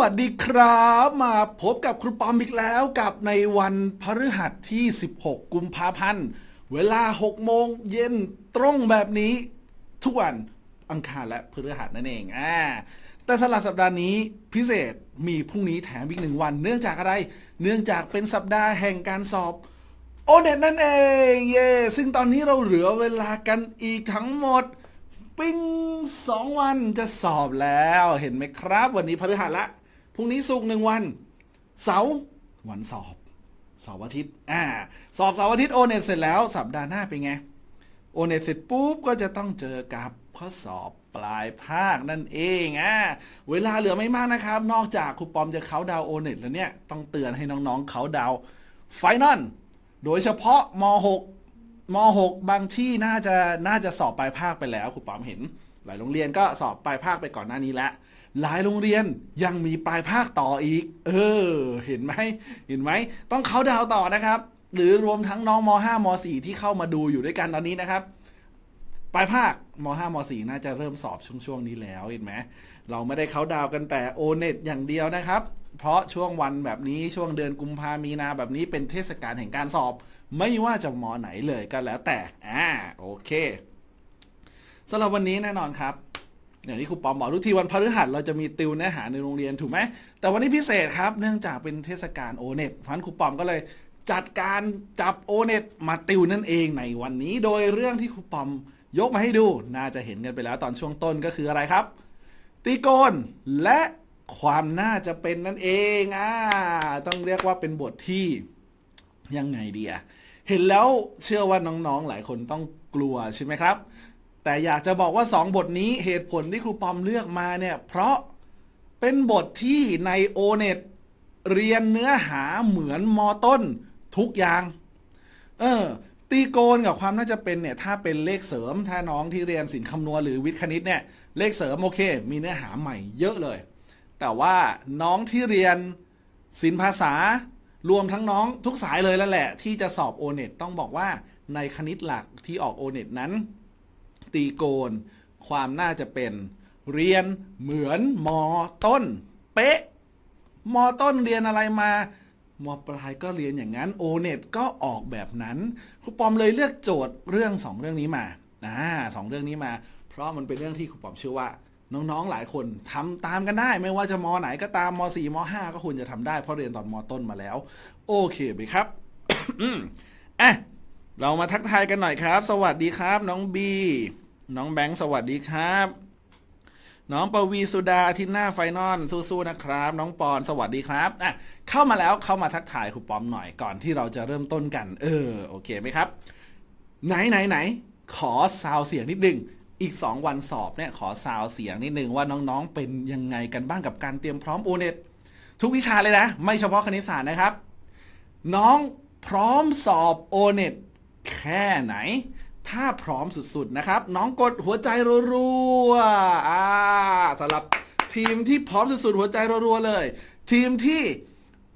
วัสดีครับมาพบกับครูปอมอีกแล้วกับในวันพฤหัสที่ 16 กุมภาพันธ์ เวลา 6 โมงเย็นตรงแบบนี้ ทุกวันอังคารและพฤหัสนั่นเองอ่าแต่สลับสัปดาห์นี้พิเศษมีพรุ่งนี้แถมอีกหนึ่งวันเนื่องจากอะไร เนื่องจากเป็นสัปดาห์แห่งการสอบ โอเน็ตนั่นเอง เย่ซึ่งตอนนี้เราเหลือเวลากันอีกทั้งหมดปิ้งสองวันจะสอบแล้วเห็นไหมครับ วันนี้พฤหัสละรุ่งนี้สุกหนึ่งวัน เสาร์วันสอบเสาร์อาทิตย์ อ่าสอบเสาร์อาทิตย์โอเน็ตเสร็จแล้วสัปดาห์หน้าเป็นไงโอเน็ตเสร็จปุ๊บ ก็จะต้องเจอกับข้อสอบปลายภาคนั่นเองอ่ะเวลาเหลือไม่มากนะครับ นอกจากครูปอมจะเขาดาวโอเน็ตแล้วเนี่ย ต้องเตือนให้น้องๆเขาดาวไฟนอลโดยเฉพาะม .6 ม .6 บางที่น่าจะ น่าจะสอบปลายภาคไปแล้วครูปอมเห็น หลายโรงเรียนก็สอบปลายภาคไปก่อนหน้านี้แล้วหลายโรงเรียนยังมีปลายภาคต่ออีก เออ เห็นไหม เห็นไหม ต้องเขาดาวต่อนะครับ หรือรวมทั้งน้องม .5 ม .4 ที่เข้ามาดูอยู่ด้วยกันตอนนี้นะครับ ปลายภาคม .5 ม .4 น่าจะเริ่มสอบช่วงๆนี้แล้วเห็นไหมเราไม่ได้เขาดาวกันแต่โอเน็ตอย่างเดียวนะครับ เพราะช่วงวันแบบนี้ช่วงเดือนกุมภามีนาแบบนี้เป็นเทศกาลแห่งการสอบ ไม่ว่าจะมอไหนเลยก็แล้วแต่ อ่า โอเคสำหรับวันนี้แน่นอนครับอย่างที่ครูปอมบอกทุกทีวันพฤหัสเราจะมีติวเนื้อหาในโรงเรียนถูกไหมแต่วันนี้พิเศษครับ เนื่องจากเป็นเทศกาลโอเน็ตพันครูปอมก็เลย จัดการจับโอเน็ตมาติวนั่นเองในวันนี้โดยเรื่องที่ครูปอมยกมาให้ดูน่าจะเห็นกันไปแล้วตอนช่วงต้นก็คืออะไรครับตีโกนและความน่าจะเป็นนั่นเองอ่าต้องเรียกว่าเป็นบทที่ยังไงเดียเห็นแล้วเชื่อว่าน้อง ๆหลายคนต้องกลัวใช่ไหมครับแต่อยากจะบอกว่า 2 บทนี้เหตุผลที่ครูปอมเลือกมาเนี่ยเพราะเป็นบทที่ในโอเน็ตเรียนเนื้อหาเหมือนมอต้นทุกอย่างเออตีโกนกับความน่าจะเป็นเนี่ยถ้าเป็นเลขเสริม ถ้าน้องที่เรียนสินคำนวณหรือวิทย์คณิตเนี่ยเลขเสริมโอเค มีเนื้อหาใหม่เยอะเลย แต่ว่าน้องที่เรียนสินภาษารวมทั้งน้องทุกสายเลยแล้วแหละที่จะสอบโอเน็ตต้องบอกว่าในคณิตหลักที่ออกโอเน็ตนั้นตีโกน ความน่าจะเป็นเรียนเหมือนมอต้น เป๊ะมอต้นเรียนอะไรมามอปลายก็เรียนอย่างนั้นโอเน็ตก็ออกแบบนั้นครูปอมเลยเลือกโจทย์เรื่องสองเรื่องนี้มาอ่าสองเรื่องนี้มา เพราะมันเป็นเรื่องที่ครูปอมเชื่อว่า น้องๆหลายคน ทำตามกันได้ ไม่ว่าจะมอไหนก็ตามมสี่มห้าก็ควรจะทำได้ เพราะเรียนตอนมต้นมาแล้ว โอเคไหมครับอ่ะเรามาทักทายกันหน่อยครับ สวัสดีครับ น้องบีน้องแบงค์สวัสดีครับ น้องปวีสุดาอาทิตย์หน้าไฟนอลสู้ๆนะครับ น้องปอนสวัสดีครับอ่ะเข้ามาแล้วเข้ามาทักทายครูปอมหน่อยก่อนที่เราจะเริ่มต้นกัน เออโอเคไหมครับไหนไหนไหนขอซาวเสียงนิดนึงอีก2วันสอบเนี่ยขอซาวเสียงนิดนึงว่าน้องๆเป็นยังไงกันบ้างกับการเตรียมพร้อมโอเน็ตทุกวิชาเลยนะ ไม่เฉพาะคณิตศาสตร์นะครับ น้องพร้อมสอบโอเน็ตแค่ไหน ถ้าพร้อมสุดๆนะครับ น้องกดหัวใจรัวๆอ่าสำหรับทีมที่พร้อมสุดๆหัวใจรัวๆเลย ทีมที่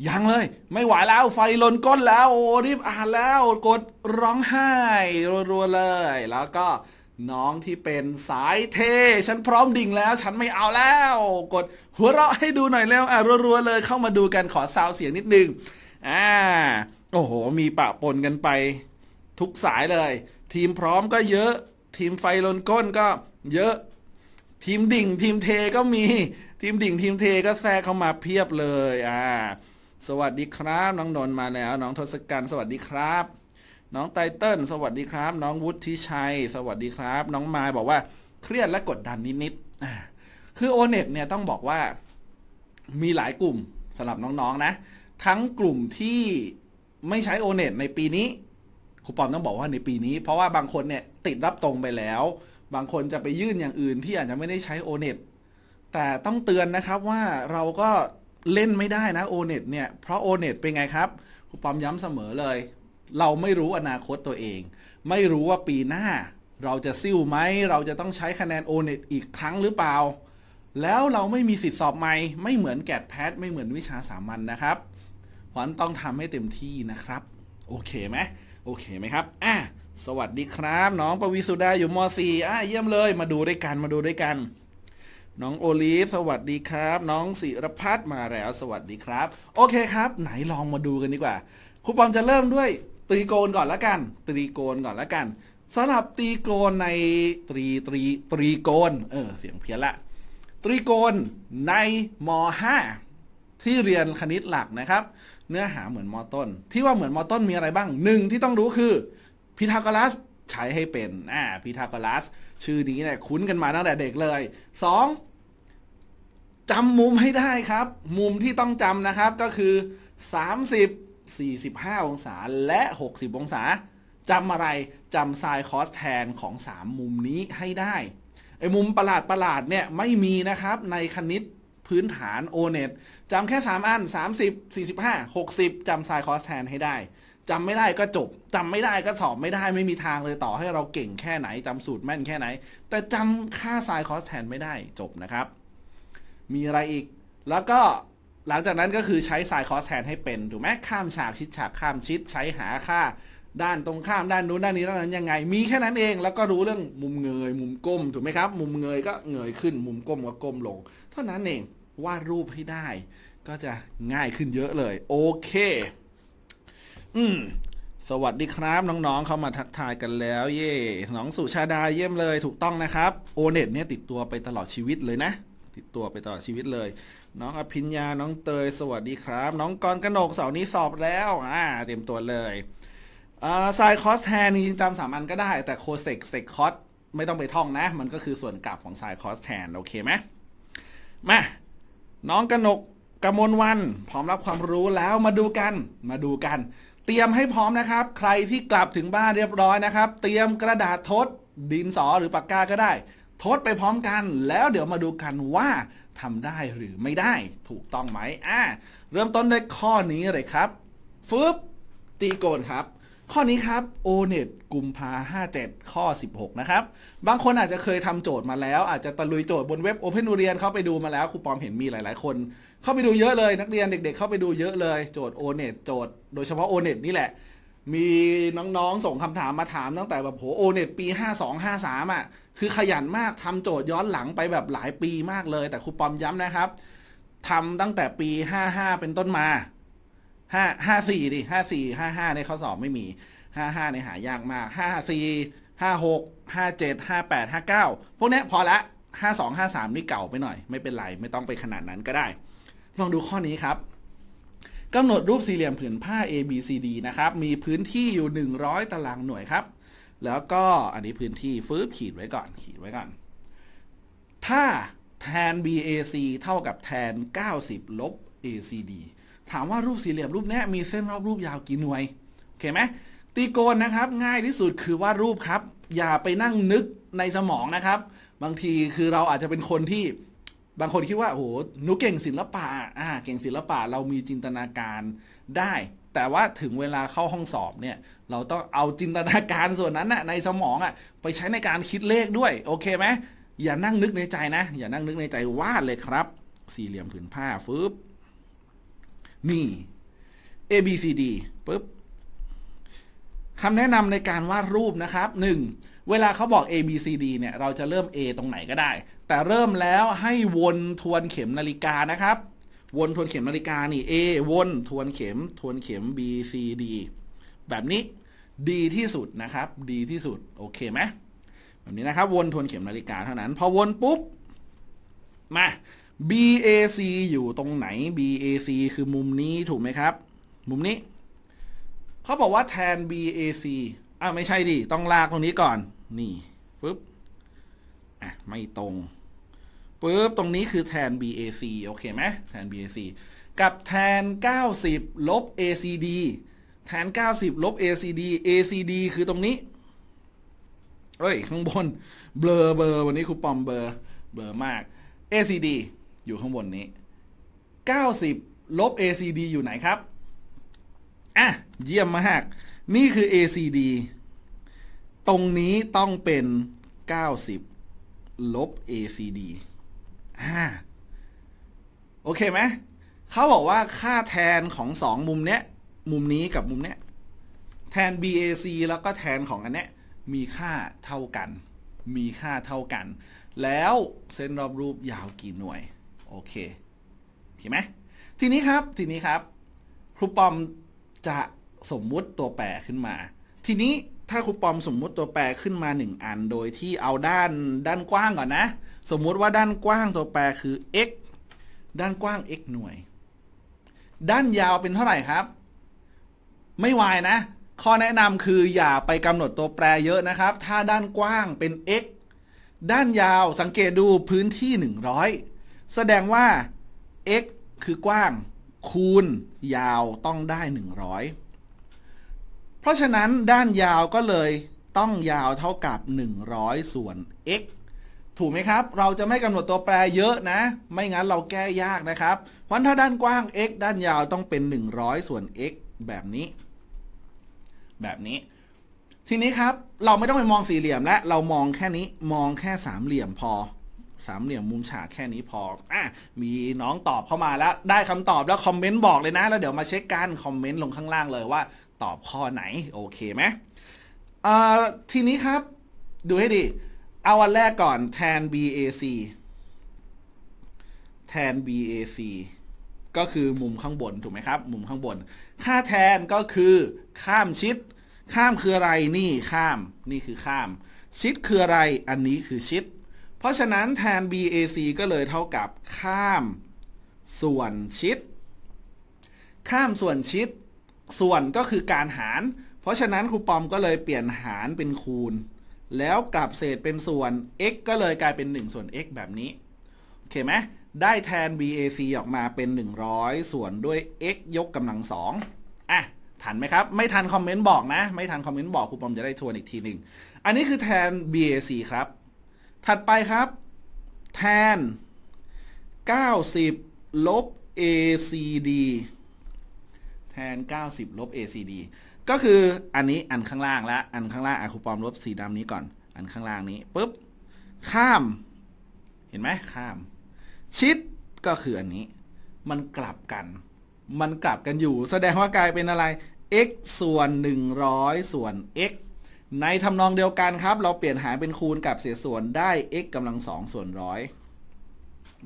ยังเลย ไม่ไหวแล้วไฟลนก้นแล้วโอ้รีบอ่านแล้วกดร้องไห้รัวๆเลย แล้วก็น้องที่เป็นสายเทฉันพร้อมดิ่งแล้ว ฉันไม่เอาแล้ว กดหัวเราะให้ดูหน่อยแล้วอ่ะรัวๆเลย เข้ามาดูกันขอซาวเสียงนิดนึงอ่าโอ้โหมีปะปนกันไปทุกสายเลย ทีมพร้อมก็เยอะทีมไฟลนก้นก็เยอะ ทีมดิ่งทีมเทก็มีทีมดิ่ง ทีมเทก็แทรกเข้ามาเพียบเลยอ่า สวัสดีครับ น้องนนท์มาแล้วน้องทศกัณฐ์สวัสดีครับ น้องไตเติ้ลสวัสดีครับ น้องวุฒิชัยสวัสดีครับ น้อง มายบอกว่า เครียดและกดดันนิดๆคือโอเน็ตเนี่ยต้องบอกว่ามีหลายกลุ่มสำหรับน้องๆนนะ ทั้งกลุ่มที่ไม่ใช้โอเน็ตในปีนี้ครูปอมต้องบอกว่าในปีนี้ เพราะว่าบางคนเนี่ยติดรับตรงไปแล้ว บางคนจะไปยื่นอย่างอื่นที่อาจจะไม่ได้ใช้โอเน็ตแต่ต้องเตือนนะครับว่าเราก็เล่นไม่ได้นะโอเน็ตเนี่ยเพราะโอเน็ตเป็นไงครับครูปอมย้ำเสมอเลย เราไม่รู้อนาคตตัวเอง ไม่รู้ว่าปีหน้า เราจะซิ่วไหม เราจะต้องใช้คะแนนโอเน็ตอีกครั้งหรือเปล่าแล้วเราไม่มีสิทธิสอบใหม่ไม่เหมือนแกดแพทไม่เหมือนวิชาสามัญนนะครับเพราะนั้นต้องทำให้เต็มที่นะครับ โอเคไหมโอเคไหมครับอ่ะสวัสดีครับ น้องปวีสุดาอยู่ม .4 อ่ะเยี่ยมเลย มาดูด้วยกัน มาดูด้วยกัน น้องโอลิฟ สวัสดีครับ น้องศิรพัฒน์มาแล้ว สวัสดีครับ โอเคครับ ไหนลองมาดูกันดีกว่า ครูปอมจะเริ่มด้วยตรีโกณก่อนละกัน ตรีโกณก่อนละกันสำหรับตรีโกณในตรีตรีตรีโกณ เออ เสียงเพี้ยนละ ตรีโกณในม .5 ที่เรียนคณิตหลักนะครับเนื้อหาเหมือนมอต้นที่ว่าเหมือนมอต้นมีอะไรบ้างหนึ่งที่ต้องรู้คือพีทาโกรัสใช้ให้เป็นอ่าพีทาโกรัส ชื่อนี้เนี่ยคุ้นกันมาตั้งแต่เด็กเลย 2. จำมุมให้ได้ครับ มุมที่ต้องจำนะครับก็คือ 30 45 องศาและ 60 องศาจำอะไรจำไซน์คอสแทนของ 3 มุมนี้ให้ได้ไอ้มุมประหลาดประหลาดเนี่ยไม่มีนะครับในคณิตพื้นฐาน O-net จำแค่ 3 อัน 30 45 60จำ sin cos tan ให้ได้จำไม่ได้ก็จบจำไม่ได้ก็สอบไม่ได้ไม่มีทางเลยต่อให้เราเก่งแค่ไหนจำสูตรแม่นแค่ไหน แต่จำค่า sin cos tan ไม่ได้จบนะครับ มีอะไรอีก แล้วก็หลังจากนั้นก็คือใช้ sin cos tan ให้เป็นถูกไหมข้ามฉากชิดฉากข้ามชิดใช้หาค่าด้านตรงข้ามด้านนู้นด้านนี้ด้านนั้นยังไง มีแค่นั้นเอง แล้วก็รู้เรื่องมุมเงย มุมก้มถูกไหมครับ มุมเงยก็เงยขึ้น มุมก้มก็ก้มลง เท่านั้นเอง วาดรูปให้ได้ ก็จะง่ายขึ้นเยอะเลย โอเค อืมสวัสดีครับน้องๆเข้ามาทักทายกันแล้ว เย่น้องสุชาดาเยี่ยมเลยถูกต้องนะครับ โอเน็ตเนี่ย ติดตัวไปตลอดชีวิตเลยนะ ติดตัวไปตลอดชีวิตเลย น้องอภิญญาน้องเตย สวัสดีครับ น้องกรกนกเสาร์นี้สอบแล้ว อ่าเตรียมตัวเลยไซคอสแทนจจำสามอันก็ได้ แต่โคเซกเซกคอสไม่ต้องไปท่องนะ มันก็คือส่วนกลับของไซคอสแทน โอเคไหมมา น้องกนกกมลวัน พร้อมรับความรู้แล้วมาดูกันมาดูกัน เตรียมให้พร้อมนะครับ ใครที่กลับถึงบ้านเรียบร้อยนะครับ เตรียมกระดาษทดดินสอหรือปากกาก็ได้ทดไปพร้อมกัน แล้วเดี๋ยวมาดูกันว่าทำได้หรือไม่ได้ ถูกต้องไหมอ่าเริ่มต้นด้วยข้อนี้เลยครับฟืบตีโกนครับข้อนี้ครับ O.NET กุมภา57 ข้อ 16 นะครับบางคนอาจจะเคยทำโจทย์มาแล้ว อาจจะตะลุยโจทย์บนเว็บ Open เรียนเข้าไปดูมาแล้วครูปอมเห็นมีหลายๆ คน เข้าไปดูเยอะเลย นักเรียนเด็กๆ เข้าไปดูเยอะเลย โจทย์ O.NET โจทย์โดยเฉพาะ O.NET นี่แหละ มีน้องๆส่งคำถามมาถามตั้งแต่แบบโห O.NET ปี 52 53อ่ะคือขยันมากทำโจทย์ย้อนหลังไปแบบหลายปีมากเลย แต่ครูปอมย้ำนะครับทำตั้งแต่ปี55เป็นต้นมาห้าห้าสี่ดิห้าสี่ห้าห้าในข้อสอบไม่มีห้าห้าในหายากมากห้าสี่ห้าหกห้าเจ็ดห้าแปดห้าเก้าพวกนี้พอละห้าสองห้าสามนี่เก่าไปหน่อย ไม่เป็นไรไม่ต้องไปขนาดนั้นก็ได้ ลองดูข้อนี้ครับ กำหนดรูปสี่เหลี่ยมผืนผ้า A B C D นะครับ มีพื้นที่อยู่ 100 ตารางหน่วยครับ แล้วก็อันนี้พื้นที่ฟื้นขีดไว้ก่อน ขีดไว้ก่อน ถ้าแทน BAC เท่ากับแทน 90 ลบ ACD ถามว่ารูปสี่เหลี่ยมรูปนี้มีเส้นรอบรูปยาวกี่หน่วยโอเคไหมตีโกนนะครับ ง่ายที่สุดคือวาดรูปครับ อย่าไปนั่งนึกในสมองนะครับ บางทีคือเราอาจจะเป็นคนที่บางคนคิดว่าโอ้โหหนูเก่งศิลปะอ่า เก่งศิลปะเรามีจินตนาการได้ แต่ว่าถึงเวลาเข้าห้องสอบเนี่ย เราต้องเอาจินตนาการส่วนนั้นนะในสมองอะ่ะไปใช้ในการคิดเลขด้วยโอเคไหมอย่านั่งนึกในใจนะ อย่านั่งนึกในใจวาดเลยครับ สี่เหลี่ยมผืนผ้าฟึบนี่ A B C D ปุ๊บคำแนะนำในการวาดรูปนะครับ 1. เวลาเขาบอก A B C D เนี่ย เราจะเริ่ม A ตรงไหนก็ได้ แต่เริ่มแล้วให้วนทวนเข็มนาฬิกานะครับ วนทวนเข็มนาฬิกานี่ A วนทวนเข็มทวนเข็ม B C D แบบนี้ดีที่สุด นะครับ ดีที่สุด โอเคไหมแบบนี้นะครับ วนทวนเข็มนาฬิกาเท่านั้น พอวนปุ๊บ มา BAC อยู่ตรงไหน BAC คือมุมนี้ถูกไหมครับ มุมนี้เขาบอกว่าแทน BAC อ่าไม่ใช่ดิต้องลากตรงนี้ก่อน นี่ปุ๊บ อ่ะ ไม่ตรงปุ๊บ ตรงนี้คือแทน BAC โอเคไหมแทน BAC กับแทน90ลบ ACD แทน90ลบ ACD ACD คือตรงนี้ เอ้ย ข้างบนเบลอเบอร์วันนี้ครูปอมเบอร์เบอร์มาก ACD อยู่ข้างบนนี้ 90ลบ ACD อยู่ไหนครับ อ่ะ เยี่ยมมาก นี่คือ ACD ตรงนี้ต้องเป็น 90ลบ ACD อ่า โอเคไหม เขาบอกว่าค่าแทนของสองมุมเนี้ย มุมนี้กับมุมเนี้ย แทน BAC แล้วก็แทนของอันเนี้ย มีค่าเท่ากัน มีค่าเท่ากัน แล้วเส้นรอบรูปยาวกี่หน่วยโอเคเห็นไหมทีนี้ครับ ทีนี้ครับ ครูปอมจะสมมุติตัวแปรขึ้นมา ทีนี้ถ้าครูปอมสมมุติตัวแปรขึ้นมา 1 อัน โดยที่เอาด้านด้านกว้างก่อนนะ สมมุติว่าด้านกว้างตัวแปรคือ x ด้านกว้าง x หน่วย ด้านยาวเป็นเท่าไหร่ครับ ไม่วายนะ ข้อแนะนำคืออย่าไปกำหนดตัวแปรเยอะนะครับ ถ้าด้านกว้างเป็น x ด้านยาวสังเกตดูพื้นที่ 100แสดงว่า x คือกว้างคูณยาวต้องได้ 100 เพราะฉะนั้นด้านยาวก็เลยต้องยาวเท่ากับ 100 ส่วน x ถูกไหมครับเราจะไม่กำหนดตัวแปรเยอะนะ ไม่งั้นเราแก้ยากนะครับวันถ้าด้านกว้าง x ด้านยาวต้องเป็น 100 ส่วน x แบบนี้ แบบนี้ ทีนี้ครับเราไม่ต้องไปมองสี่เหลี่ยมและ เรามองแค่นี้มองแค่สามเหลี่ยมพอสามเหลี่ยมมุมฉากแค่นี้พออ่ะมีน้องตอบเข้ามาแล้ว ได้คำตอบแล้วคอมเมนต์บอกเลยนะ แล้วเดี๋ยวมาเช็คกันคอมเมนต์ลงข้างล่างเลยว่า ตอบข้อไหน โอเคไหมอ่าทีนี้ครับดูให้ดีเอาวันแรกก่อนแทน BAC แทน BAC ก็คือมุมข้างบน ถูกไหมครับมุมข้างบนค่าแทนก็คือข้ามชิด ข้ามคืออะไรนี่ข้ามนี่คือข้าม ชิดคืออะไรอันนี้คือชิดเพราะฉะนั้นแทน BAC ก็เลยเท่ากับข้ามส่วนชิด ข้ามส่วนชิด ส่วนก็คือการหาร เพราะฉะนั้นครูปอมก็เลยเปลี่ยนหารเป็นคูณ แล้วกลับเศษเป็นส่วน x ก็เลยกลายเป็น 1 ส่วน x แบบนี้ โอเคไหมได้แทน BAC ออกมาเป็น 100 ส่วนด้วย x ยกกำลังสองอ่ะ ทันไหมครับ ไม่ทันคอมเมนต์บอกนะ ไม่ทันคอมเมนต์บอกครูปอมจะได้ทวนอีกทีหนึ่งอันนี้คือแทน BAC ครับถัดไปครับ แทน 90 ลบ ACD แทน 90 ลบ ACD ก็คืออันนี้อันข้างล่างและอันข้างล่างอะคูปอมลบสีดำนี้ก่อน อันข้างล่างนี้ปุ๊บ ข้าม เห็นไหมข้าม ชิดก็คืออันนี้ มันกลับกัน มันกลับกันอยู่ แสดงว่ากลายเป็นอะไร x ส่วน 100 ส่วน x ใน ทำนองเดียวกันครับ เราเปลี่ยนหารเป็นคูณกับเศษส่วนได้ x กำลังสองส่วนร้อย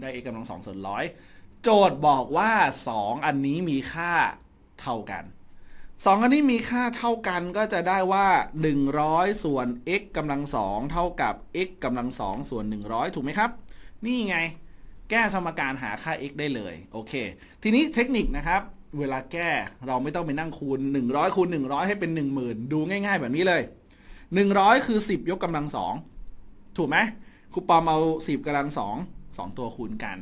ได้ x กำลังสองส่วนร้อยโจทย์บอกว่า 2 อันนี้มีค่าเท่ากัน 2 อันนี้มีค่าเท่ากันก็จะได้ว่า 100ส่วน x กำลังสองเท่ากับ x กำลังสองส่วน100 ถูกไหมครับ นี่ไง แก้สมการหาค่า x ได้เลย โอเค ทีนี้เทคนิคนะครับ เวลาแก้เราไม่ต้องไปนั่งคูณ 100คูณ100 ให้เป็น 10,000 ดูง่าย ๆแบบนี้เลยหนึ่งร้อยคือสิบยกกำลังสองถูกไหมครูปอม เอาสิบกำลังสองสองตัวคูณกัน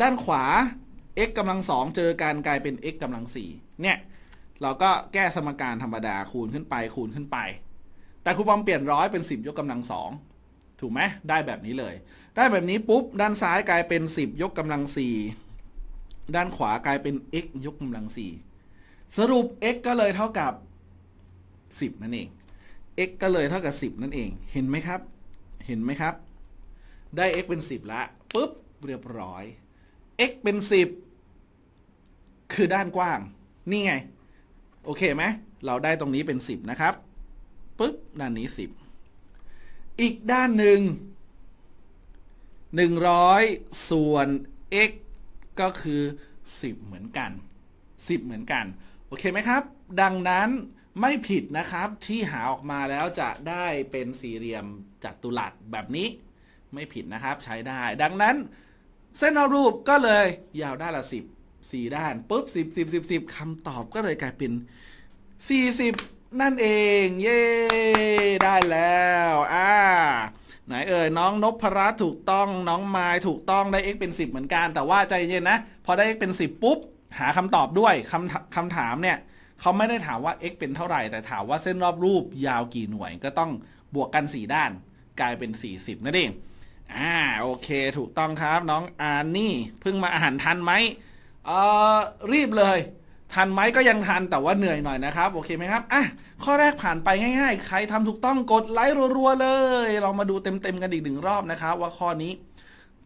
ด้านขวา x กำลังสองเจอการกลายเป็น x กำลังสี่เนี่ย เราก็แก้สมการธรรมดาคูณขึ้นไป คูณขึ้นไป แต่ครูปอม เปลี่ยนร้อยเป็นสิบยกกำลังสอง ถูกไหมได้แบบนี้เลย ได้แบบนี้ปุ๊บ ด้านซ้ายกลายเป็น 10 ยกกำลังสี่ด้านขวากลายเป็น x ยกกำลังสี่สรุป x ก็เลยเท่ากับ 10นั่นเอง x ก็เลยเท่ากับ 10 นั่นเอง เห็นไหมครับ เห็นไหมครับ ได้ x เป็น 10ละปุ๊บเรียบร้อย x เป็น 10 คือด้านกว้างนี่ไง โอเคไหมเราได้ตรงนี้เป็น 10 นะครับปุ๊บ ด้านนี้ 10 อีกด้านหนึ่ง100 ส่วน x ก็คือ 10 เหมือนกัน 10 เหมือนกัน โอเคไหมครับ ดังนั้นไม่ผิดนะครับที่หาออกมาแล้วจะได้เป็นสี่เหลี่ยมจัตุรัสแบบนี้ ไม่ผิดนะครับใช้ได้ ดังนั้น เส้นรูปก็เลยยาวด้านละสิบสี่ด้าน ปุ๊บสิบสิบสิบสิบคำตอบก็เลยกลายเป็นสี่สิบนั่นเอง เย้ได้แล้วอ่าไหนเอ่ยน้องนพพรัตถูกต้องน้องไม้ถูกต้องได้ x เป็น 10 เหมือนกันแต่ว่าใจเย็นนะพอได้ x เป็น 10 ปุ๊บ หาคำตอบด้วยคำคำถามเนี่ยเขาไม่ได้ถามว่า x เป็นเท่าไหร่แต่ถามว่าเส้นรอบรูปยาวกี่หน่วยก็ต้องบวกกัน 4 ด้าน กลายเป็น 40 นั่นเองอ่าโอเคถูกต้องครับน้องอานี่เพิ่งมาอาหารทันไหมเอ่อรีบเลย ทันไหมก็ยังทันแต่ว่าเหนื่อยหน่อยนะครับโอเคไหมครับ อ่ะ ข้อแรกผ่านไปง่าย ๆ ใครทำถูกต้องกดไลค์รัวๆเลย เรามาดูเต็ม ๆ กันอีกหนึ่งรอบนะครับว่าข้อนี้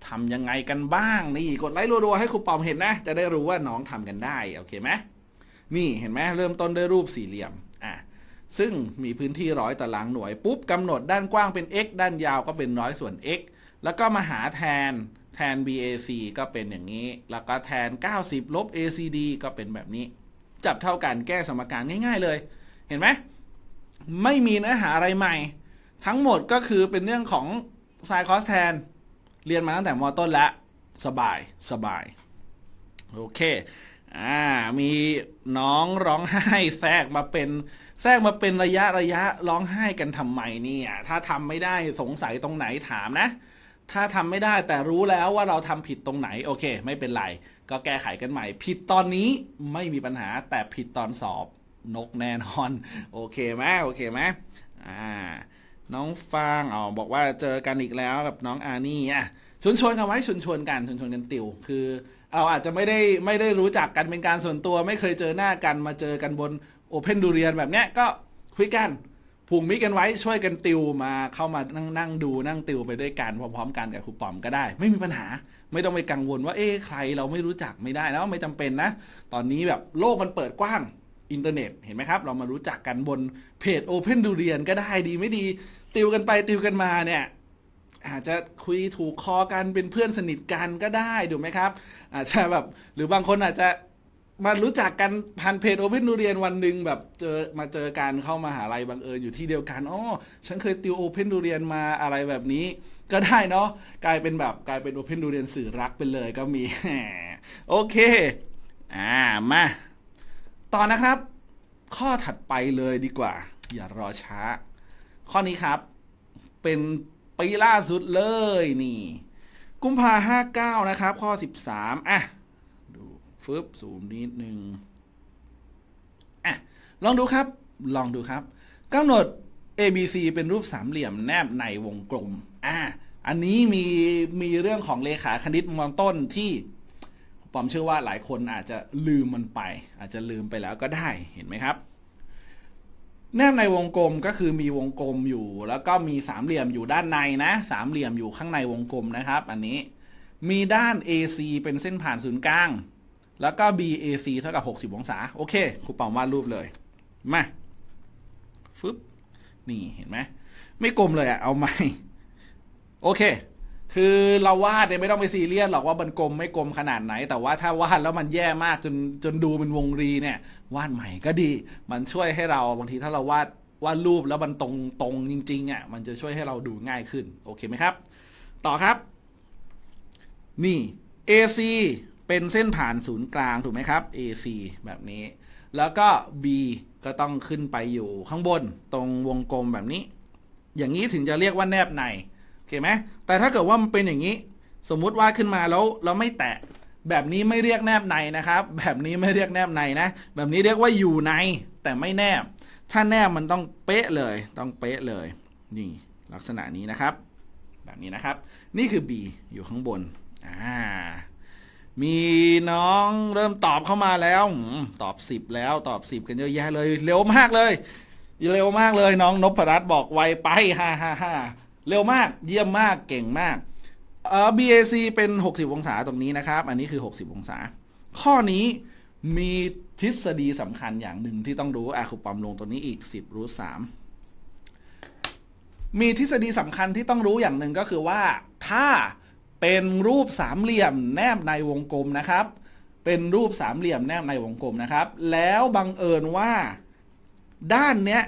ทำยังไงกันบ้างนี่กดไลค์รัวๆให้ครูปอมเห็นนะ จะได้รู้ว่าน้องทำกันได้โอเคไหมนี่ เห็นไหมเริ่มต้นด้วยรูปสี่เหลี่ยมอ่ะซึ่งมีพื้นที่ร้อยตารางหน่วย ปุ๊บกำหนดด้านกว้างเป็น x ด้านยาวก็เป็นร้อยส่วน x แล้วก็มาหาแทนแทน BAC ก็เป็นอย่างนี้ แล้วก็แทน 90ลบ ACD ก็เป็นแบบนี้ จับเท่ากันแก้สมการง่ายๆเลย เห็นไหม ไม่มีเนื้อหาอะไรใหม่ ทั้งหมดก็คือเป็นเรื่องของ sin cos แทน เรียนมาตั้งแต่มต้นแล้วสบายสบายโอเคอ่ามีน้องร้องไห้แทรกมาเป็นแทรกมาเป็นระยะระยะร้องไห้กันทำไมเนี่ยถ้าทำไม่ได้สงสัยตรงไหนถามนะถ้าทำไม่ได้แต่รู้แล้วว่าเราทำผิดตรงไหนโอเค ไม่เป็นไรก็แก้ไขกันใหม่ ผิดตอนนี้ไม่มีปัญหาแต่ผิดตอนสอบ นกแน่นอนโอเคไหมโอเคไหมอ่าน้องฟางอ๋อบอกว่าเจอกันอีกแล้วกับน้องอานี่อ่ะชวนชวนกันไว้ชวนชวนกันชวนชวนกันติวคือเราอาจจะไม่ได้ไม่ได้รู้จักกันเป็นการส่วนตัวไม่เคยเจอหน้ากันมาเจอกันบนโอเพนดูเรียนแบบเนี้ยก็คุยกันผูกมิกันไว้ช่วยกันติวมาเข้ามานั่งนั่งดูนั่งติวไปด้วยกันพร้อมๆกันกับครูปอมก็ได้ ไม่มีปัญหาไม่ต้องไปกังวลว่าเอ๊ะใครเราไม่รู้จักไม่ได้แล้วไม่จำเป็นนะ ตอนนี้แบบโลกมันเปิดกว้างอินเทอร์เน็ตเห็นไหมครับ เรามารู้จักกันบนเพจ Open ดูเรียนก็ได้ดีไม่ดีติวกันไปติวกันมาเนี่ยอาจจะคุยถูกคอกันเป็นเพื่อนสนิทกันก็ได้ถูกไหมครับอาจจะแบบหรือบางคนอาจจะมารู้จักกันผ่านเพจโอเพนนูเรียนวันหนึ่งแบบเจอมาเจอการเข้ามาหาลัยบังเอิญอยู่ที่เดียวกันอ๋อฉันเคยติวโอเพนนูเรียนมาอะไรแบบนี้ ก็ได้เนาะกลายเป็นแบบกลายเป็นโอเพนนูเรียนสื่อรักไปเลยก็มีโอเคอ่ามา ต่อนะครับ ข้อถัดไปเลยดีกว่า อย่ารอช้า ข้อนี้ครับเป็นปีล่าสุดเลยนี่กุมภาห้าเก้านะครับ ข้อสิบสามอ่ะ ดูฟึบสูงนิดนึง อ่ะ ลองดูครับ ลองดูครับกำหนด ABC เป็นรูปสามเหลี่ยมแนบในวงกลมอ่ะอันนี้มี มีเรื่องของเลขาคณิตมองต้นที่ผมเชื่อว่าหลายคนอาจจะลืมมันไป อาจจะลืมไปแล้วก็ได้เห็นไหมครับแนบในวงกลมก็คือมีวงกลมอยู่ แล้วก็มีสามเหลี่ยมอยู่ด้านในนะ สามเหลี่ยมอยู่ข้างในวงกลมนะครับ อันนี้มีด้าน AC เป็นเส้นผ่านศูนย์กลาง แล้วก็ BAC เท่ากับ 60 องศาโอเคครูปอมวาดรูปเลยมาฟึบนี่เห็นไหม ไม่กลมเลยอะเอาไม่โอเคคือเราวาดเนี่ยไม่ต้องไปซีเรียสหรอกว่ามันกลมไม่กลมขนาดไหน แต่ว่าถ้าวาดแล้วมันแย่มากจนจนดูเป็นวงรีเนี่ยวาดใหม่ก็ดี มันช่วยให้เราบางทีถ้าเราวาดวาดรูปแล้วมันตรงตรงจริงๆอะ่ะมันจะช่วยให้เราดูง่ายขึ้นโอเคไหมครับ ต่อครับนี่ AC เป็นเส้นผ่านศูนย์กลางถูกไหมครับ AC แบบนี้ แล้วก็ B ก็ต้องขึ้นไปอยู่ข้างบนตรงวงกลมแบบนี้ อย่างนี้ถึงจะเรียกว่าแนบในเข้าไหมแต่ถ้าเกิดว่ามันเป็นอย่างนี้ สมมุติว่าขึ้นมาแล้วเราไม่แตะแบบนี้ไม่เรียกแนบในนะครับ แบบนี้ไม่เรียกแนบในนะ แบบนี้เรียกว่าอยู่ในแต่ไม่แนบ ถ้าแนบมันต้องเป๊ะเลย ต้องเป๊ะเลย นี่ ลักษณะนี้นะครับ แบบนี้นะครับ นี่คือ B อยู่ข้างบน อ่า มีน้องเริ่มตอบเข้ามาแล้ว ตอบ 10 แล้วตอบ 10 กันเยอะแยะ เลย เร็วมากเลย เร็วมากเลย น้องนพรัตน์บอกไวไปฮ่าฮ่าฮ่าเร็วมากเยี่ยมมากเก่งมากเอ่อ BAC เป็น 60 องศาตรงนี้นะครับอันนี้คือ 60 องศา ข้อนี้มีทฤษฎีสำคัญอย่างหนึ่งที่ต้องรู้อะคูปอมลงตรงนี้อีก 10รูทสามมีทฤษฎีสำคัญที่ต้องรู้อย่างหนึ่งก็คือว่า ถ้าเป็นรูปสามเหลี่ยมแนบในวงกลมนะครับ เป็นรูปสามเหลี่ยมแนบในวงกลมนะครับ แล้วบังเอิญว่าด้านเนี้ย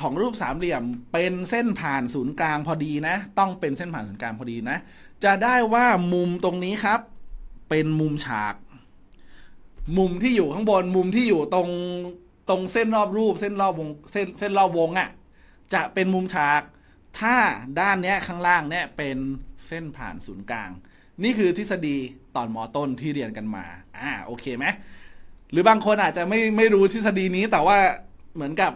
ของ รูปสามเหลี่ยมเป็นเส้นผ่านศูนย์กลางพอดีนะ ต้องเป็นเส้นผ่านศูนย์กลางพอดีนะ จะได้ว่ามุมตรงนี้ครับเป็นมุมฉาก มุมที่อยู่ข้างบนมุมที่อยู่ตรง ตรงเส้นรอบรูปเส้นรอบวงเส้นเส้นรอบวงอะ่ะจะเป็นมุมฉาก ถ้าด้านเนี้ยข้างล่างเนี้ยเป็นเส้นผ่านศูนย์กลาง นี่คือทฤษฎีตอนมอต้นที่เรียนกันมาอ่าโอเคไหมหรือบางคนอาจจะไม่ไม่รู้ทฤษฎีนี้แต่ว่าเหมือนกับ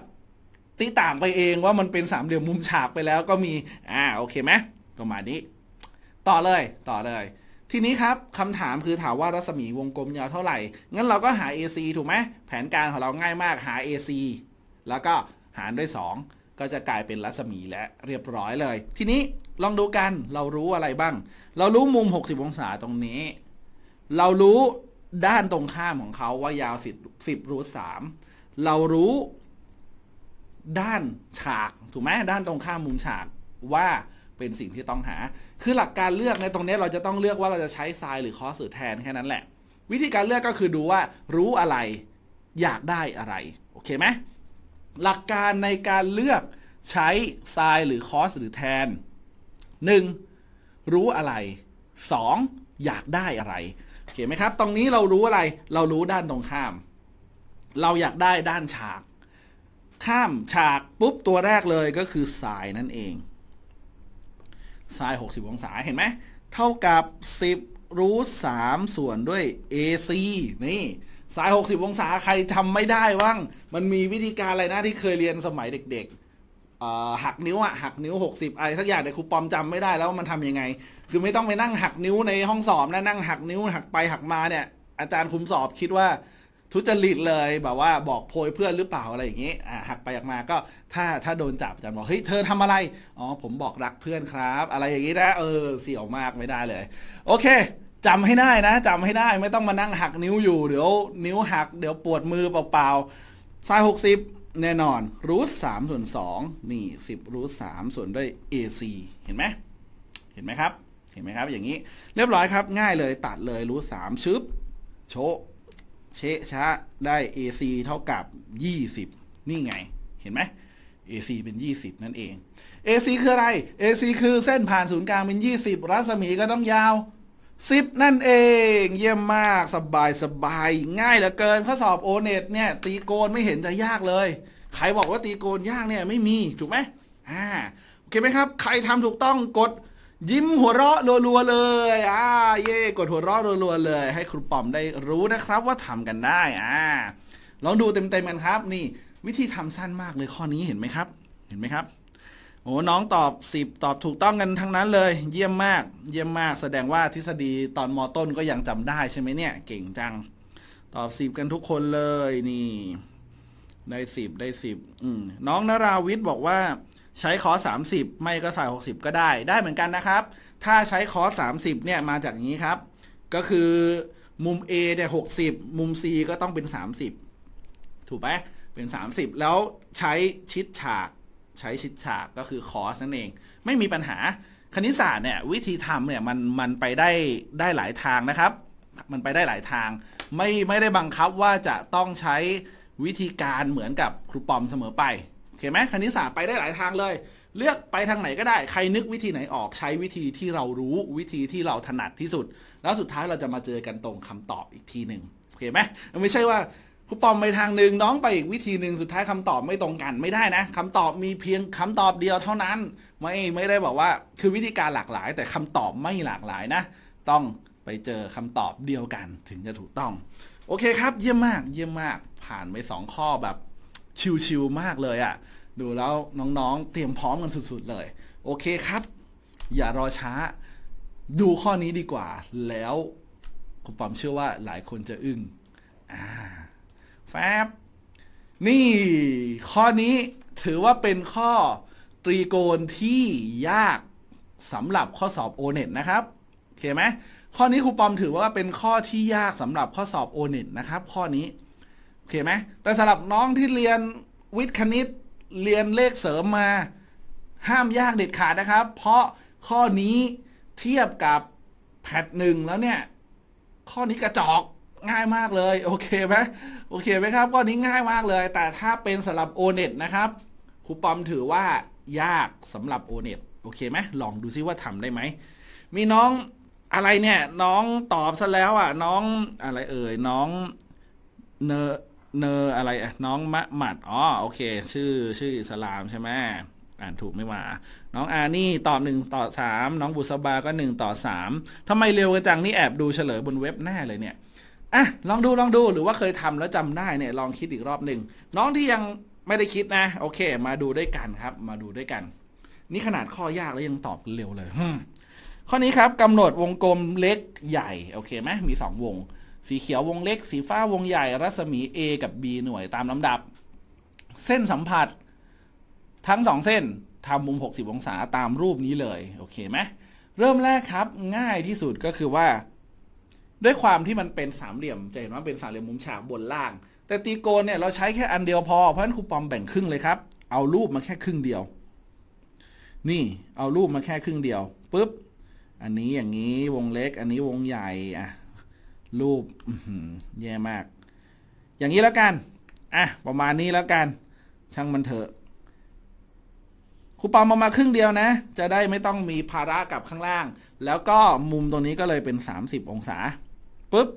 ตีต่างไปเองว่ามันเป็นสามเหลี่ยมมุมฉากไปแล้วก็มีอ่าโอเคไหมประมาณนี้ ต่อเลยต่อเลย ทีนี้ครับคำถามคือถามว่ารัศมีวงกลมยาวเท่าไหร่งั้นเราก็หา AC ถูกไหมแผนการของเราง่ายมากหา AC แล้วก็หารด้วย 2 ก็จะกลายเป็นรัศมีและเรียบร้อยเลย ทีนี้ลองดูกันเรารู้อะไรบ้าง เรารู้มุม 60 องศาตรงนี้ เรารู้ด้านตรงข้ามของเขาว่ายาว 10รูท3เรารู้ด้านฉากถูกไหมด้านตรงข้ามมุมฉากว่าเป็นสิ่งที่ต้องหา คือหลักการเลือกในตรงนี้เราจะต้องเลือกว่าเราจะใช้ไซายหรือคอสหรือแทนแค่นั้นแหละ วิธีการเลือกก็คือดูว่า รู้อะไร อยากได้อะไรโอเคไหมหลักการในการเลือกใช้ไซายหรือคอสหรือแทน 1. รู้อะไร 2. อยากได้อะไรโอเคไหมครับ ตรงนี้เรารู้อะไร เรารู้ด้านตรงข้าม เราอยากได้ด้านฉากข้าม ฉากปุ๊บ ตัวแรกเลยก็คือสายนั่นเอง สาย 60 องศา เห็นไหม เท่ากับ 10 รูท3ส่วนด้วย AC นี่ สาย 60 องศาใครทำไม่ได้ว่าง มันมีวิธีการอะไรนะที่เคยเรียนสมัยเด็กๆ หักนิ้วอะหักนิ้ว 60อะไรสักอย่างเด็่ครูปอมจำไม่ได้แล้วมันทำยังไง คือไม่ต้องไปนั่งหักนิ้วในห้องสอบนะนั่งหักนิ้วหักไปหักมาเนี่ยอาจารย์คุมสอบคิดว่าทุจริตเลยแบบว่าบอกโพยเพื่อนหรือเปล่าอะไรอย่างนี้อ่าหักไปหักมาก็ถ้าถ้าโดนจับอาจารย์บอกเฮ้ย เธอทำอะไร อ๋อผมบอกรักเพื่อนครับ อะไรอย่างนี้นะ เออเสี่ยวมากไม่ได้เลย โอเคจำให้ได้นะจำให้ได้ไม่ต้องมานั่งหักนิ้วอยู่เดี๋ยว นิ้วหักเดี๋ยวปวดมือเปล่าๆซายหกสิบแน่นอนรูทสามส่วนสองนี่สิบรูทสามส่วนด้วย AC เห็นไหมเห็นไหมครับ เห็นไหมครับอย่างนี้เรียบร้อยครับ ง่ายเลยตัดเลยรูทสามชึบโชเชชะได้ AC เท่ากับ 20 นี่ไงเห็นไหม AC เป็น 20 นั่นเอง AC คืออะไร AC คือเส้นผ่านศูนย์กลางเป็น 20 รัศมีก็ต้องยาว 10 นั่นเอง เยี่ยมมากสบายสบายง่ายเหลือเกินข้อสอบโอเน็ตเนี่ยตีโกนไม่เห็นจะยากเลย ใครบอกว่าตีโกนยากเนี่ยไม่มีถูกไหมอ่าโอเคไหมครับใครทำถูกต้องกดยิ้มหัวเราะรัวๆเลยอ่าเย่กดหัวเราะรัวๆเลย ให้ครูปอมได้รู้นะครับ ว่าทำกันได้อ่าลองดูเต็ม ๆ กันครับ นี่ วิธีทำสั้นมากเลยข้อนี้เห็นไหมครับ เห็นไหมครับโอ้น้องตอบ10ตอบถูกต้องกันทั้งนั้นเลย เยี่ยมมาก เยี่ยมมากแสดงว่าทฤษฎีตอนมอต้นก็ยังจำได้ ใช่ไหมเนี่ยเก่งจัง ตอบ10กันทุกคนเลย นี่ได้10ได้10อืม น้องนราวิทย์บอกว่าใช้คอส30 ไม่ก็ใส่ 60 ก็ได้ได้เหมือนกันนะครับ ถ้าใช้คอส30เนี่ยมาจากนี้ครับ ก็คือมุม A เนี่ย 60 มุม C ก็ต้องเป็น 30 ถูกไหมเป็น 30 แล้วใช้ชิดฉาก ใช้ชิดฉากก็คือคอสนั่นเอง ไม่มีปัญหาคณิตศาสตร์เนี่ยวิธีทำเนี่ยมันมันไปได้ได้หลายทางนะครับ มันไปได้หลายทาง ไม่ไม่ได้บังคับว่าจะต้องใช้วิธีการเหมือนกับครูปอมเสมอไปเหไหมคณิตศาสตร์ไปได้หลายทางเลย เลือกไปทางไหนก็ได้ ใครนึกวิธีไหนออกใช้วิธีที่เรารู้วิธีที่เราถนัดที่สุด แล้วสุดท้ายเราจะมาเจอกันตรงคำตอบอีกทีหนึ่งโอเคไหมไม่ใช่ว่าครูปอมไปทางหนึ่งน้องไปอีกวิธีหนึ่งสุดท้ายคำตอบไม่ตรงกันไม่ได้นะ คำตอบมีเพียงคำตอบเดียวเท่านั้นไม่ไม่ได้บอกว่าคือวิธีการหลากหลาย แต่คำตอบไม่หลากหลายนะ ต้องไปเจอคำตอบเดียวกันถึงจะถูกต้อง โอเคครับ เยี่ยมมาก เยี่ยมมากผ่านไป2ข้อแบบชิวๆมากเลยอะ่ะดูแล้วน้องๆ เตรียมพร้อมกันสุดๆเลย โอเคครับ อย่ารอช้า ดูข้อนี้ดีกว่า แล้วผมปั๊มเชื่อว่าหลายคนจะอึ้งอ่าแฟบนี่ข้อนี้ถือว่าเป็นข้อตรีโกณที่ยากสำหรับข้อสอบ o n e t นะครับโอเคไหมข้อนี้ครูปอมถือว่าเป็นข้อที่ยากสำหรับข้อสอบ o n e t นะครับข้อนี้โอเคไหมแต่สำหรับน้องที่เรียนวิทย์คณิตเรียนเลขเสริมมาห้ามยากเด็ดขาดนะครับ เพราะข้อนี้เทียบกับแพทหนึ่งแล้วเนี่ยข้อนี้กระจอกง่ายมากเลยโอเคไหมโอเคไหมครับข้อนี้ง่ายมากเลย แต่ถ้าเป็นสำหรับโอเน็ตนะครับครูปอมถือว่ายากสำหรับโอเน็ตโอเคไหมลองดูซิว่าทำได้ไหมมีน้องอะไรเนี่ยน้องตอบซะแล้วอ่ะ น้องอะไรเอ่ยน้องเนอเนอร์อะไรอะน้อง มะหมัดอ๋อโอเค ชื่อชื่ออิสลามใช่ไหมอ่านถูกไม่ว่า น้อง อานี่ ตอบหนึ่งต่อสามน้องบุษบา ก็หนึ่งต่อสามทำไมเร็วกันจังนี่แอบดูเฉลยบนเว็บ แน่เลยเนี่ยอ่ะลองดูลองดูหรือว่าเคยทำแล้วจำได้เนี่ย ลองคิดอีกรอบหนึ่งน้องที่ยังไม่ได้คิดนะ โอเค มาดูด้วยกันครับ มาดูด้วยกัน นี่ขนาดข้อยากแล้วยังตอบเร็วเลยข้อนี้ครับกำหนดวงกลมเล็กใหญ่ โอเคไหมมีสองวงสีเขียววงเล็กสีฟ้าวงใหญ่ รัศมี A กับ B หน่วยตามลำดับ เส้นสัมผัส ทั้งสองเส้นทำมุม60องศาตามรูปนี้เลย โอเคไหมเริ่มแรกครับ ง่ายที่สุดก็คือว่า ด้วยความที่มันเป็นสามเหลี่ยม จะเห็นว่าเป็นสามเหลี่ยมมุมฉากบนล่าง แต่ตีโกนเนี่ยเราใช้แค่อันเดียวพอเพราะฉะนั้นครูปอมแบ่งครึ่งเลยครับ เอารูปมาแค่ครึ่งเดียว นี่ เอารูปมาแค่ครึ่งเดียวปุ๊บอันนี้อย่างนี้วงเล็กอันนี้วงใหญ่อ่ะรูปแย่มาก อย่างนี้แล้วกันอ่ะประมาณนี้แล้วกัน ช่างมันเถอะครูปอมามาครึ่งเดียวนะ จะได้ไม่ต้องมีภาระกับข้างล่าง แล้วก็มุมตรงนี้ก็เลยเป็น 30 องศาปุ๊บ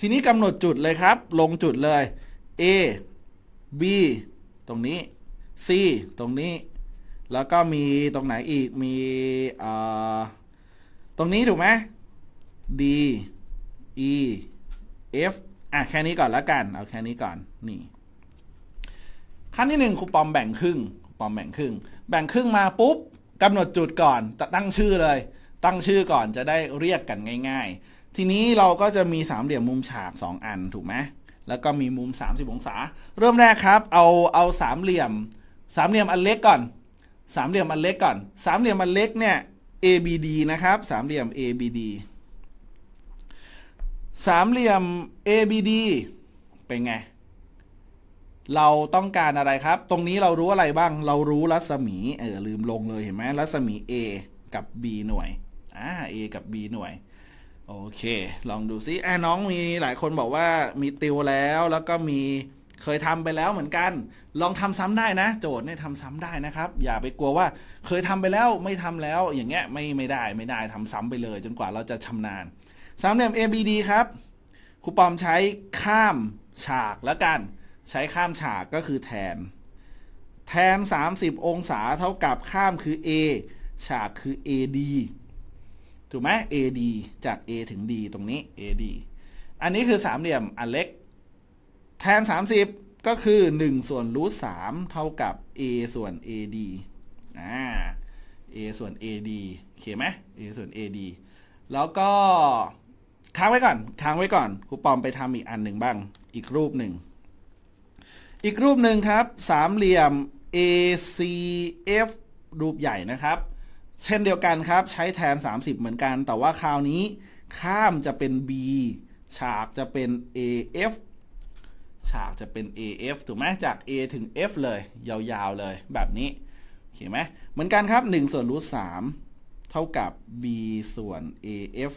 ทีนี้กำหนดจุดเลยครับ ลงจุดเลย A B ตรงนี้ C ตรงนี้ แล้วก็มีตรงไหนอีกมีตรงนี้ถูกไหม D e f อ่ะ แค่นี้ก่อนแล้วกัน เอาแค่นี้ก่อน นี่ ขั้นที่หนึ่งครูปอมแบ่งครึ่ง ปอมแบ่งครึ่ง แบ่งครึ่งมาปุ๊บกำหนดจุดก่อน จะตั้งชื่อเลย ตั้งชื่อก่อนจะได้เรียกกันง่าย ๆ ทีนี้เราก็จะมีสามเหลี่ยม มุมฉากสองอันถูกไหมแล้วก็มีมุม30องศา เริ่มแรกครับ เอา เอาสามเหลี่ยม สามเหลี่ยมอันเล็กก่อน สามเหลี่ยมอันเล็กก่อน สามเหลี่ยมอันเล็กเนี่ย ABD นะครับ สามเหลี่ยม ABD สามเหลี่ยม ABD เป็นไง เราต้องการอะไรครับ ตรงนี้เรารู้อะไรบ้าง เรารู้รัศมีเออลืมลงเลยเห็นไหมรัศมี A กับ B หน่วย อ่า A กับ B หน่วย โอเค ลองดูซิแอน้องมีหลายคนบอกว่ามีติวแล้ว แล้วก็มีเคยทำไปแล้วเหมือนกัน ลองทำซ้ำได้นะ โจทย์เนี่ยทำซ้ำได้นะครับ อย่าไปกลัวว่าเคยทำไปแล้วไม่ทำแล้วอย่างเงี้ยไม่ไม่ได้ไม่ได้ทำซ้ำไปเลย จนกว่าเราจะชำนาญสามเหลี่ยม ABD ครับ ครูปอมใช้ข้ามฉากแล้วกัน ใช้ข้ามฉากก็คือแทน แทน 30 องศาเท่ากับข้ามคือ A ฉากคือ AD ถูกไหม AD จาก A ถึง D ตรงนี้ AD อันนี้คือสามเหลี่ยมอันเล็ก แทน 30 ก็คือ 1 ส่วนรูท3เท่ากับ A ส่วน AD อ่า A ส่วน AD เขียนไหม A ส่วน AD แล้วก็ค้างไว้ก่อนค้างไว้ก่อนครูปอมไปทำอีกอันหนึ่งบ้าง อีกรูปหนึ่ง อีกรูปหนึ่งครับ สามเหลี่ยม ACF รูปใหญ่นะครับ เช่นเดียวกันครับ ใช้แทน 30 เหมือนกัน แต่ว่าคราวนี้ ข้ามจะเป็น B ฉากจะเป็น AF ฉากจะเป็น AF ถูกไหม จาก A ถึง F เลย ยาวๆ เลยแบบนี้เขียนไหมเหมือนกันครับ 1 ส่วนรูท3เท่ากับ B ส่วน AF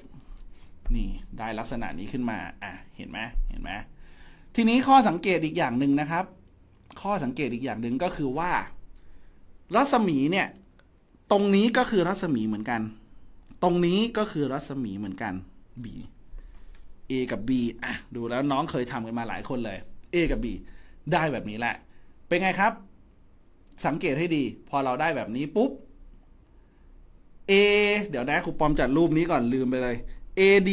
นี่ได้ลักษณะนี้ขึ้นมา อ่ะ เห็นไหมเห็นไหมทีนี้ข้อสังเกตอีกอย่างหนึ่งนะครับ ข้อสังเกตอีกอย่างหนึ่งก็คือว่า รัศมีเนี่ยตรงนี้ก็คือรัศมีเหมือนกัน ตรงนี้ก็คือรัศมีเหมือนกัน b a กับ b อ่ะ ดูแล้วน้องเคยทำกันมาหลายคนเลย a กับ b ได้แบบนี้แหละ เป็นไงครับ สังเกตให้ดี พอเราได้แบบนี้ปุ๊บ a เดี๋ยวนะครูปอมจัดรูปนี้ก่อนลืมไปเลย AD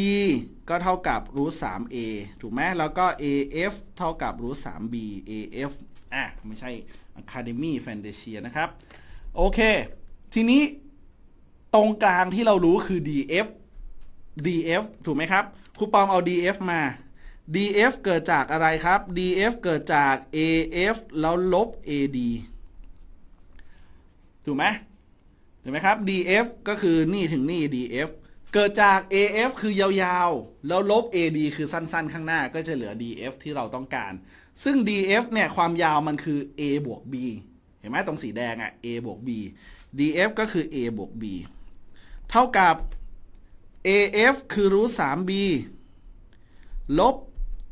ก็เท่ากับรูทสาม A ถูกไหม แล้วก็ AF เท่ากับรูทสาม B AF อ่ะ ไม่ใช่ Academy f a n t a s i a นะครับ โอเค ทีนี้ตรงกลางที่เรารู้คือ DF DF ถูกไหมครับ ครูปอมเอา DF มา DF เกิดจากอะไรครับ DF เกิดจาก AF แล้วลบ AD ถูกไหมถูกไหมครับ DF ก็คือนี่ถึงนี่ DF เกิดจาก AF คือยาว ๆ แล้วลบ AD คือสั้น ๆ ข้างหน้า ก็จะเหลือ DF ที่เราต้องการ ซึ่ง DF เนี่ยความยาวมันคือ A บวก B เห็นไหมตรงสีแดงอะ่ะ A บวก B DF ก็คือ A บวก B เท่ากับ AF คือรูท 3B ลบ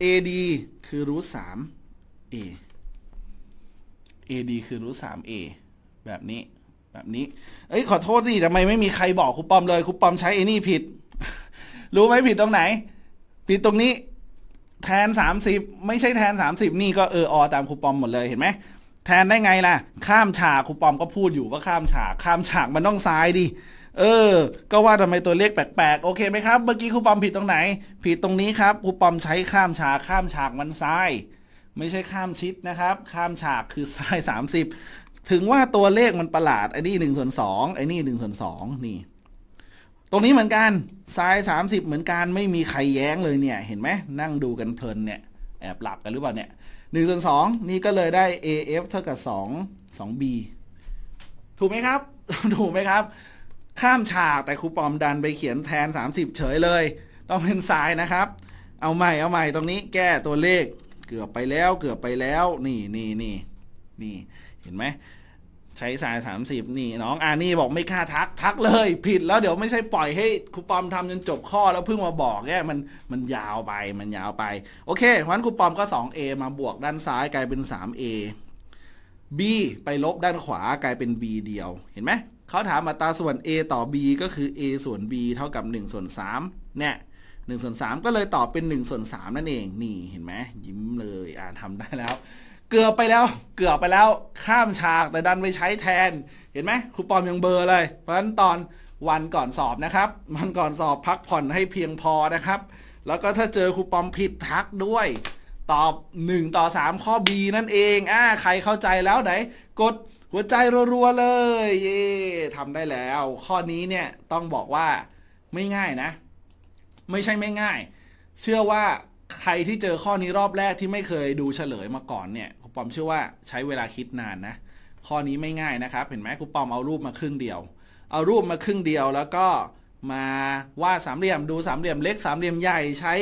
AD คือรูท 3A AD คือรูท 3A แบบนี้แบบนี้เอ้ยขอโทษสิทำไมไม่มีใครบอกครูปอมเลยครูปอมใช้ไอ้นี่ผิด รู้ไหมผิดตรงไหน ผิดตรงนี้ แทน 30 ไม่ใช่แทน 30 นี่ก็เอออตามครูปอมหมดเลยเห็นไหมแทนได้ไงล่ะ ข้ามฉากครูปอมก็พูดอยู่ว่าข้ามฉากข้ามฉากมันต้องซ้ายดิเออ ก็ว่าทำไมตัวเลขแปลกๆโอเคไหมครับ เมื่อกี้ครูปอมผิดตรงไหน ผิดตรงนี้ครับครูปอมใช้ข้ามฉากข้ามฉากมันซ้าย ไม่ใช่ข้ามชิดนะครับ ข้ามฉากคือซ้าย30ถึงว่าตัวเลขมันประหลาดไอ้นี่หนึ่งส่วนสองไอ้นี่หนึ่งส่วนสองนี่ตรงนี้เหมือนกันทรายสามสิบเหมือนกันไม่มีใครแย้งเลยเนี่ย เห็นไหมนั่งดูกันเพลินเนี่ย แอบหลับกันหรือเปล่าเนี่ยหนึ่งส่วนสองนี่ก็เลยได้ AF เท่ากับสองสองีถูกไหมครับ ถูกไหมครับ ข้ามฉาก แต่ครูปอมดันไปเขียนแทน 30 เฉยเลย ต้องเป็นทรายนะครับ เอาใหม่เอาใหม่ตรงนี้แก้ตัวเลขเกือบไปแล้วเกือบไปแล้วนี่นี่นี่นี่เห็นไหมใช้สายสามสิบนี่น้องอานี่บอกไม่ค่าทักทักเลย ผิดแล้วเดี๋ยวไม่ใช่ปล่อยให้ครูปอมทำจนจบข้อ แล้วเพิ่งมาบอกแก่มันมันยาวไปมันยาวไป โอเคเพราะนั้นครูปอมก็สอเ a มาบวกด้านซ้ายกลายเป็นสาอ a B ไปลบด้านขวากลายเป็น B เดียว เห็นไหม เขาถามอัตราส่วน A ต่อ B ก็คือ A ส่วน B เท่ากับ 1 ส่วน3เนี่ย1ส่วน3ก็เลยตอบเป็น1ส่วน3นั่นเองนี่เห็นไหมยิ้มเลยอ่าทำได้แล้วเกือบไปแล้ว เกือบไปแล้ว ข้ามฉากแต่ดันไปใช้แทน เห็นไหมครูปอมยังเบอร์เลย เพราะฉะนั้นตอนวันก่อนสอบนะครับวันก่อนสอบพักผ่อนให้เพียงพอนะครับ แล้วก็ถ้าเจอครูปอมผิดทักด้วย ตอบ 1 ต่อ 3 ข้อ B นั่นเองอ่าใครเข้าใจแล้วไหน กดหัวใจรัวๆเลย เย่ทำได้แล้ว ข้อนี้เนี่ยต้องบอกว่าไม่ง่ายนะ ไม่ใช่ไม่ง่าย เชื่อว่าใครที่เจอข้อนี้รอบแรกที่ไม่เคยดูเฉลยมาก่อนเนี่ยครูปอมเชื่อว่าใช้เวลาคิดนานนะข้อนี้ไม่ง่ายนะครับเห็นไหมครูปอมเอารูปมาครึ่งเดียว เอารูปมาครึ่งเดียวแล้วก็มาวาดสามเหลี่ยมดูสามเหลี่ยมเล็กสามเหลี่ยมใหญ่ใช้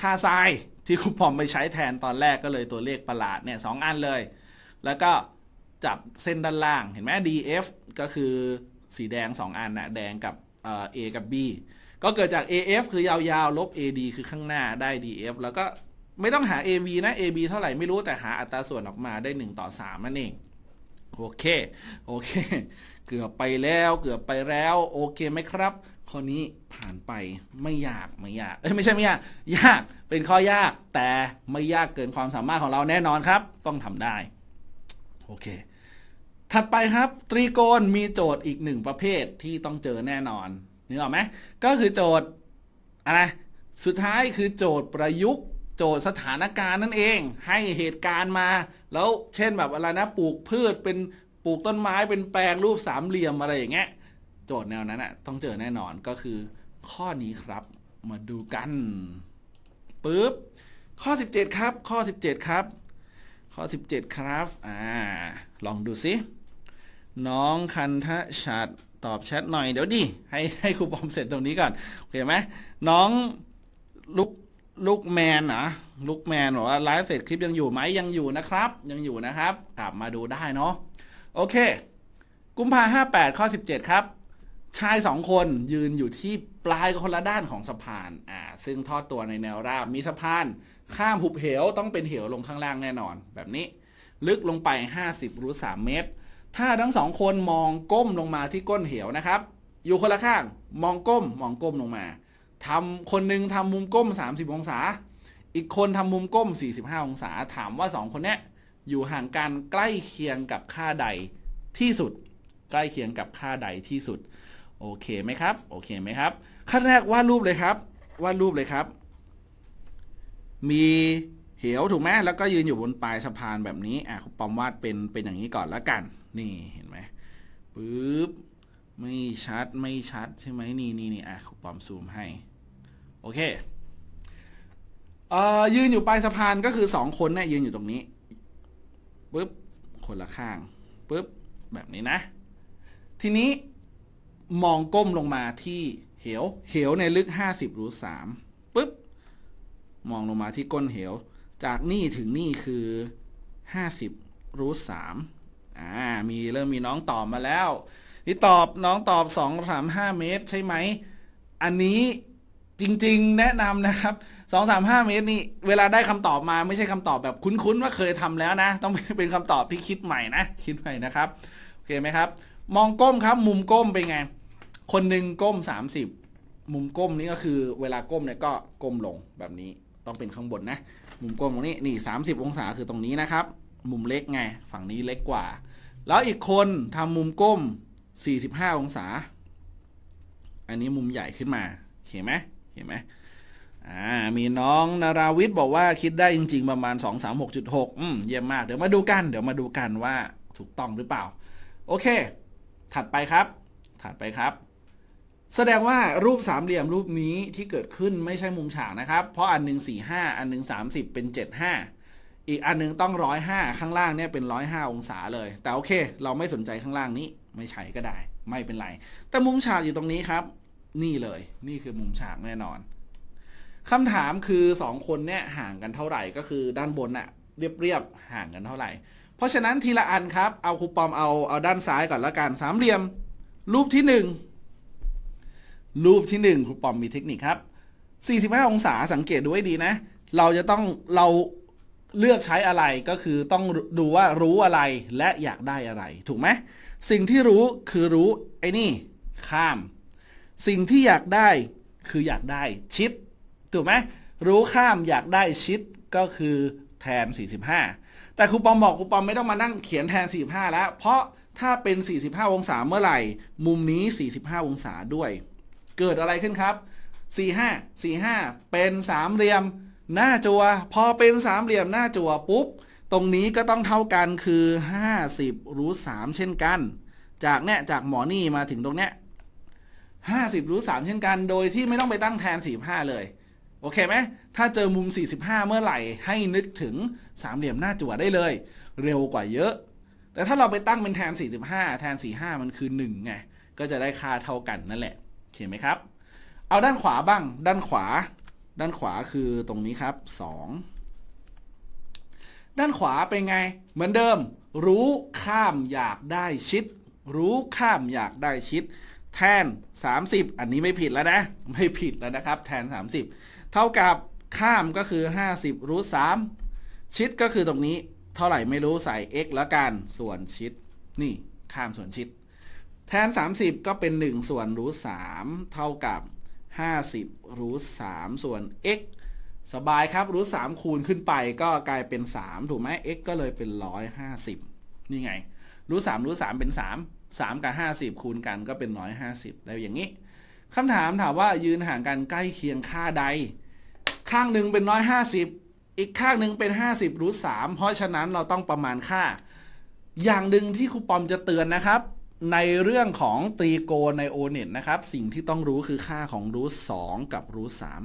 ค่าทราย ที่ครูปอมไปใช้แทนตอนแรกก็เลยตัวเลขประหลาดเนี่ยสองอันเลย แล้วก็จับเส้นด้านล่างเห็นไหม DF ก็คือสีแดง 2 อันนะแดงกับเอกับ B ก็เกิดจาก AF คือยาวๆ ลบ AD คือข้างหน้าได้ DF แล้วก็ ไม่ต้องหา AB นะ AB เท่าไหร่ไม่รู้แต่หาอัตราส่วนออกมาได้1ต่อ3นั่นเองโอเคโอเคเกือบไปแล้วเกือบไปแล้วโอเคไหมครับข้อนี้ผ่านไปไม่ยากไม่ยากเอ้ยไม่ใช่ไม่ยากยากเป็นข้อยากแต่ไม่ยากเกินความสามารถของเราแน่นอนครับ ต้องทำได้โอเคถัดไปครับตรีโกณมีโจทย์อีกหนึ่งประเภทที่ต้องเจอแน่นอนนึกออกไหมก็คือโจทย์อะไรสุดท้ายคือโจทย์ประยุกต์ โจทย์สถานการณ์นั่นเอง ให้เหตุการณ์มา แล้วเช่นแบบอะไรนะปลูกพืช เป็นปลูกต้นไม้ เป็นแปลงรูปสามเหลี่ยมอะไรอย่างเงี้ยโจทย์แนวนั้นนะต้องเจอแน่นอนก็คือข้อนี้ครับมาดูกันปึ๊บข้อ 17 ครับข้อ17ครับข้อ17 ครับอ่าลองดูสิน้องคันทะชัดตอบแชทหน่อยเดี๋ยวดิ ให้ให้ครูปอมเสร็จตรงนี้ก่อน โอเคไหมน้องลุกลุกแมนนะลุกแมนบอกว่าไลฟ์เสร็จคลิปยังอยู่ไหมยังอยู่นะครับ ยังอยู่นะครับ กลับมาดูได้เนาะโอเค กุมภาห้าแปดข้อสิบเจ็ดครับชายสองคนยืนอยู่ที่ปลายคนละด้านของสะพานอ่าซึ่งทอดตัวในแนวราบ มีสะพาน ข้ามหุบเหวต้องเป็นเหวลงข้างล่างแน่นอน แบบนี้ ลึกลงไปห้าสิหรือมเมตรถ้าทั้งสองคนมอง ก้มลงมาที่ก้นเหวนะครับ อยู่คนละข้าง มอง ก้ม มองก้มลงมา ทำคนนึงทำมุมก้ม 30 องศา อีกคนทำมุมก้ม 45 องศา ถามว่า 2 คนนี้อยู่ห่างกันใกล้เคียงกับค่าใดที่สุด ใกล้เคียงกับค่าใดที่สุด โอเคไหมครับ โอเคไหมครับขั้นแรกวาดรูปเลยครับ วาดรูปเลยครับ มีเหว ถูกไหมแล้วก็ยืนอยู่บนปลายสะพานแบบนี้อ่ะปอมวาดเป็น เป็นอย่างนี้ก่อนแล้วกันนี่ เห็นไหมปึ๊บไม่ชัดไม่ชัด ใช่ไหมนี่นี่นี่อ่ะขปอมซูมให้ โอเคเอ่อยืนอยู่ปลายสะพานก็คือสองคนเนี่ยยืนอยู่ตรงนี้ปึ๊บคนละข้างปึ๊บแบบนี้นะ ทีนี้มองก้มลงมาที่เหวเหวในลึก 50รูทสามปึ๊บมองลงมาที่ก้นเหว จากนี่ถึงนี่คือ 50รูทสามอ่ามีเริ่มมีน้องตอบมาแล้วนี่ตอบน้องตอบ2้าเมตร ใช่ไหมอันนี้จริงๆแนะนำนะครับ2 3 5เมตรนี่เวลาได้คำตอบมา ไม่ใช่คำตอบแบบคุ้นๆว่าเคยทำแล้วนะต้องเป็นคำตอบที่คิดใหม่นะคิดใหม่นะครับโอเคไหมครับ มอง ก้มครับมุมก้มเป็นไงคนหนึ่งก้ม 30 มุมก้มนี่ ก็คือ เวลาก้มเนี่ยก็ก้มลงแบบนี้ต้องเป็นข้างบนนะมุมก้มตรงนี้นี่ 30 องศาคือตรงนี้นะครับมุมเล็กไง ฝั่งนี้เล็กกว่า แล้วอีกคนทำมุมก้ม 45 องศา อันนี้มุมใหญ่ขึ้นมาเห็นไหมเห็นไหมอ่ามีน้องนาราวิทย์บอกว่าคิดได้จริงๆ ประมาณ 2 3 6 6อืมเยี่ยมมาก เดี๋ยวมาดูกัน เดี๋ยวมาดูกันว่าถูกต้องหรือเปล่า โอเค ถัดไปครับ ถัดไปครับ แสดงว่ารูปสามเหลี่ยมรูปนี้ที่เกิดขึ้นไม่ใช่มุมฉากนะครับ เพราะอันหนึ่ง45 อันหนึ่ง30 เป็น 75อีกอันนึงต้องร้อยห้าข้างล่างเนี่ยเป็นร้อยห้าองศาเลย แต่โอเค เราไม่สนใจข้างล่างนี้ไม่ใช่ก็ได้ ไม่เป็นไร แต่มุมฉากอยู่ตรงนี้ครับ นี่เลย นี่คือมุมฉากแน่นอนคำถามคือสองคนเนี่ยห่างกันเท่าไหร่ก็คือด้านบนอะเรียบๆ ห่างกันเท่าไหร่ เพราะฉะนั้นทีละอันครับเอาคูปอมเอาเอาด้านซ้ายก่อนละกันสามเหลี่ยม รูปที่หนึ่งรูปที่หนึ่งคูปอมมีเทคนิคครับ 45 องศาสังเกตดูให้ดีนะ เราจะต้องเราเลือกใช้อะไรก็คือต้องดูว่ารู้อะไรและอยากได้อะไร ถูกไหมสิ่งที่รู้คือรู้ไอ้นี่ข้าม สิ่งที่อยากได้คืออยากได้ชิดถูกไหมรู้ข้ามอยากได้ชิดก็คือแทน 45 แต่ครูปอมบอกครูปอมไม่ต้องมานั่งเขียนแทน 45 แล้ว เพราะถ้าเป็น 45 องศาเมื่อไหร่ มุมนี้ 45 องศาด้วยเกิดอะไรขึ้นครับ 45 45 เป็นสามเหลี่ยมหน้าจัวพอเป็นสามเหลี่ยมหน้าจัวปุ๊บตรงนี้ก็ต้องเท่ากันคือ 50รูทสามเช่นกัน จากเนี่ยจากหมอนี่มาถึงตรงเนี้ย50รูทสามเช่นกัน โดยที่ไม่ต้องไปตั้งแทน45เลยโอเคไหมถ้าเจอมุม 45 เมื่อไหร่ให้นึกถึงสามเหลี่ยมหน้าจั่วได้เลย เร็วกว่าเยอะ แต่ถ้าเราไปตั้งเป็นแทน 45 แทน45มันคือ1ไงก็จะได้ค่าเท่ากันนั่นแหละเ้าใจไหมครับ เอาด้านขวาบ้าง ด้านขวาด้านขวาคือตรงนี้ครับ 2 ด้านขวาเป็นไง เหมือนเดิม รู้ข้ามอยากได้ชิด รู้ข้ามอยากได้ชิด แทน 30 อันนี้ไม่ผิดแล้วนะ ไม่ผิดแล้วนะครับ แทน 30 เท่ากับข้ามก็คือ 50รู้3ชิดก็คือตรงนี้ เท่าไหร่ไม่รู้ใส่ x แล้วกัน ส่วนชิด นี่ ข้ามส่วนชิด แทน 30 ก็เป็น 1 ส่วนรู้3เท่ากับ50รูท3ส่วน x สบายครับ รูท3คูณขึ้นไปก็กลายเป็น 3 ถูกไหม x ก็เลยเป็น150นี่ไงรูท3รูท3เป็น 3 3 กับ 50 คูณกันก็เป็น150 แล้วอย่างนี้คำถามถามว่ายืนห่างกันใกล้เคียงค่าใด ข้างหนึ่งเป็น150 อีกข้างหนึ่งเป็น50รูท3เพราะฉะนั้นเราต้องประมาณค่าอย่างหนึ่งที่ครูปอมจะเตือนนะครับในเรื่องของตรีโกณในโอเน็ตนะครับ สิ่งที่ต้องรู้คือค่าของรูทสองกับรูทสาม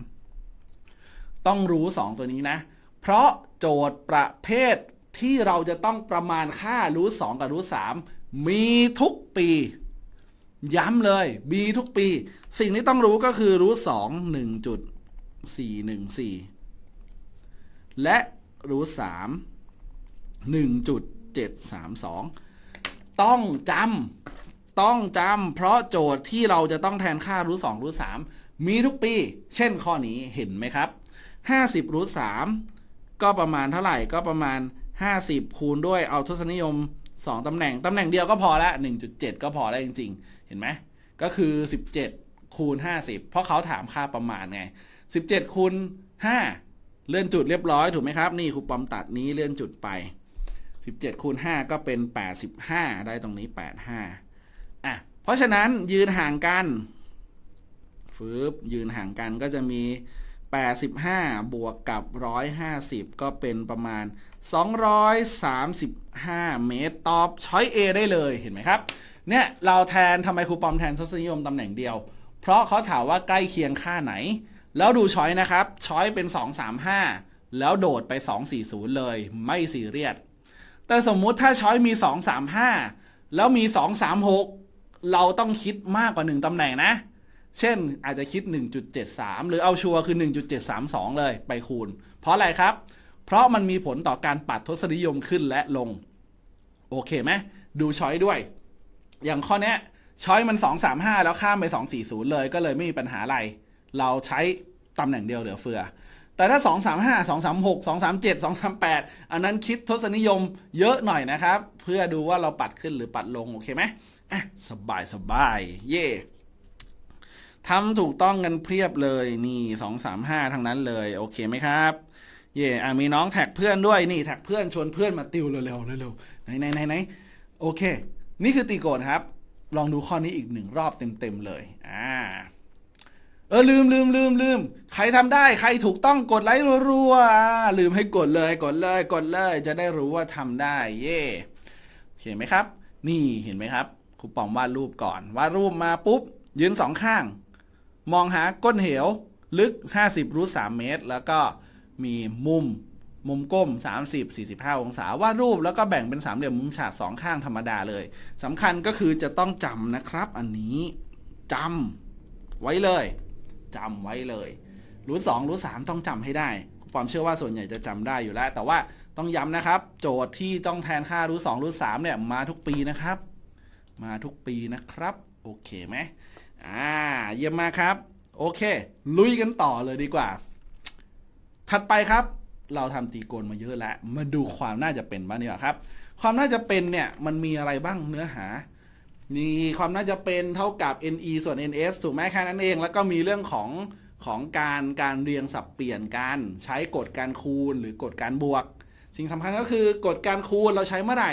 ต้องรู้สองตัวนี้นะ เพราะโจทย์ประเภทที่เราจะต้องประมาณค่ารูทสองกับรูทสามีทุกปี ย้ำเลย มีทุกปี สิ่งที่ต้องรู้ก็คือรูทสองหนึ่งจุดสี่หนึ่งสี่และรูทสามหนึ่งจุดเจ็ดสามสองต้องจำต้องจำเพราะโจทย์ที่เราจะต้องแทนค่ารูทสองรูทสามมีทุกปี เช่นข้อนี้เห็นไหมครับห้าสิบรูทสามก็ประมาณเท่าไหร่ก็ประมาณห้าสิบคูณด้วยเอาทศนิยมสองตำแหน่ง ตำแหน่งเดียวก็พอละหนึ่งจุดเจ็ดก็พอแล้วจริง ๆ เห็นไหม ก็คือสิบเจ็ดคูณห้าสิบเพราะเขาถามค่าประมาณไงสิบเจ็ดคูณห้าเลื่อนจุดเรียบร้อยถูกไหมครับ นี่คูปอมตัดนี้เลื่อนจุดไป 17คูณ5ก็เป็น 85 ได้ตรงนี้ 85อ่ะ เพราะฉะนั้นยืนห่างกันฟืบยืนห่างกันก็จะมี 85 บวกกับ 150 ก็เป็นประมาณ 235 เมตรตอบ ช้อย A ได้เลยเห็นไหมครับ เนี่ย เราแทนทำไมครูปอมแทนทศนิยมตำแหน่งเดียว เพราะเขาถามว่าใกล้เคียงค่าไหน แล้วดูช้อยนะครับ ช้อยเป็น 235 แล้วโดดไป 240 เลยไม่ซีเรียส แต่สมมุติถ้าช้อยมี 235 แล้วมี 236เราต้องคิดมากกว่า1ตำแหน่งนะ เช่นอาจจะคิด 1.73 หรือเอาชัวร์คือ 1.732 เลยไปคูณ เพราะอะไรครับ เพราะมันมีผลต่อการปัดทศนิยมขึ้นและลง โอเคไหม ดูช้อยด้วย อย่างข้อนี้ช้อยมัน 235 แล้วข้ามไป 240 เลยก็เลยไม่มีปัญหาอะไร เราใช้ตำแหน่งเดียวเหลือเฟือ แต่ถ้า 235 236 237 238 อันนั้นคิดทศนิยมเยอะหน่อยนะครับ เพื่อดูว่าเราปัดขึ้นหรือปัดลงโอเคไหมอะสบายสบายเย่ทำถูกต้องกันเพียบเลย นี่สองสามห้าทั้งนั้นเลย โอเคไหมครับ เย่อ่ะมีน้องแท็กเพื่อนด้วยนี่แท็กเพื่อน ชวนเพื่อนมาติวเร็วๆเร็วๆไหนไหนไหนไหนโอเค นี่คือตีโกดครับ ลองดูข้อนี้อีกหนึ่ง รอบเต็ม ๆ เลย อ่าเออ ลืมลืมลืมลืมใครทำได้ ใครถูกต้องกดไลค์รัวๆลืมให้กดเลยกดเลยกดเลย จะได้รู้ว่าทำได้เย่เห็นไหมครับ นี่เห็นไหมครับครูปองวาดรูปก่อนวาดรูปมาปุ๊บ ยืนสองข้าง มองหาก้นเหวลึก 50รูท3เมตร แล้วก็มีมุม มุมก้ม 30 45 องศาวาดรูปแล้วก็แบ่งเป็นสามเหลี่ยมมุมฉากสองข้างธรรมดาเลยสำคัญก็คือจะต้องจำนะครับ อันนี้จำไว้เลยจำไว้เลยรูทสองรูทสามต้องจำให้ได้ความเชื่อว่าส่วนใหญ่จะจำได้อยู่แล้วแต่ว่าต้องย้ำนะครับ โจทย์ที่ต้องแทนค่ารูทสองรูทสามเนี่ย มาทุกปีนะครับมาทุกปีนะครับโอเคไหมอ่าเยี่ยมมากครับ โอเค ลุยกันต่อเลยดีกว่า ถัดไปครับเราทำตีโกนมาเยอะแล้ว มาดูความน่าจะเป็นบ้างดีกว่าครับความน่าจะเป็นเนี่ยมันมีอะไรบ้างเนื้อหามีความน่าจะเป็นเท่ากับ NE ส่วน NS ถูกไหมแค่นั้นเองแล้วก็มีเรื่องของของการการเรียงสับเปลี่ยนการใช้กฎการคูณหรือกฎการบวก สิ่งสำคัญก็คือกฎการคูณเราใช้เมื่อไหร่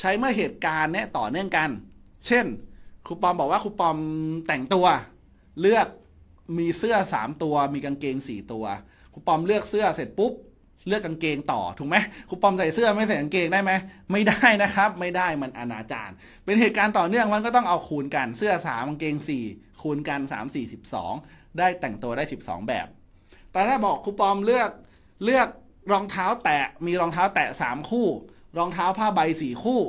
ใช้เมื่อเหตุการณ์เนี่ยต่อเนื่องกัน เช่น ครูปอมบอกว่าครูปอมแต่งตัวเลือกมีเสื้อสามตัว มีกางเกงสี่ตัวครูปอมเลือกเสื้อเสร็จปุ๊บเลือกกางเกงต่อถูกไหมครูปอมใส่เสื้อไม่ใส่กางเกงได้ไหมไม่ได้นะครับ ไม่ได้มันอนาจารเป็นเหตุการณ์ต่อเนื่องมันก็ต้องเอาคูณกันเสื้อสามกางเกงสี่คูณกันสามสี่สิบสองได้แต่งตัวได้สิบสองแบบตอนแรกบอกครูปอมเลือกเลือกรองเท้าแตะมีรองเท้าแตะสามคู่รองเท้าผ้าใบสี่คู่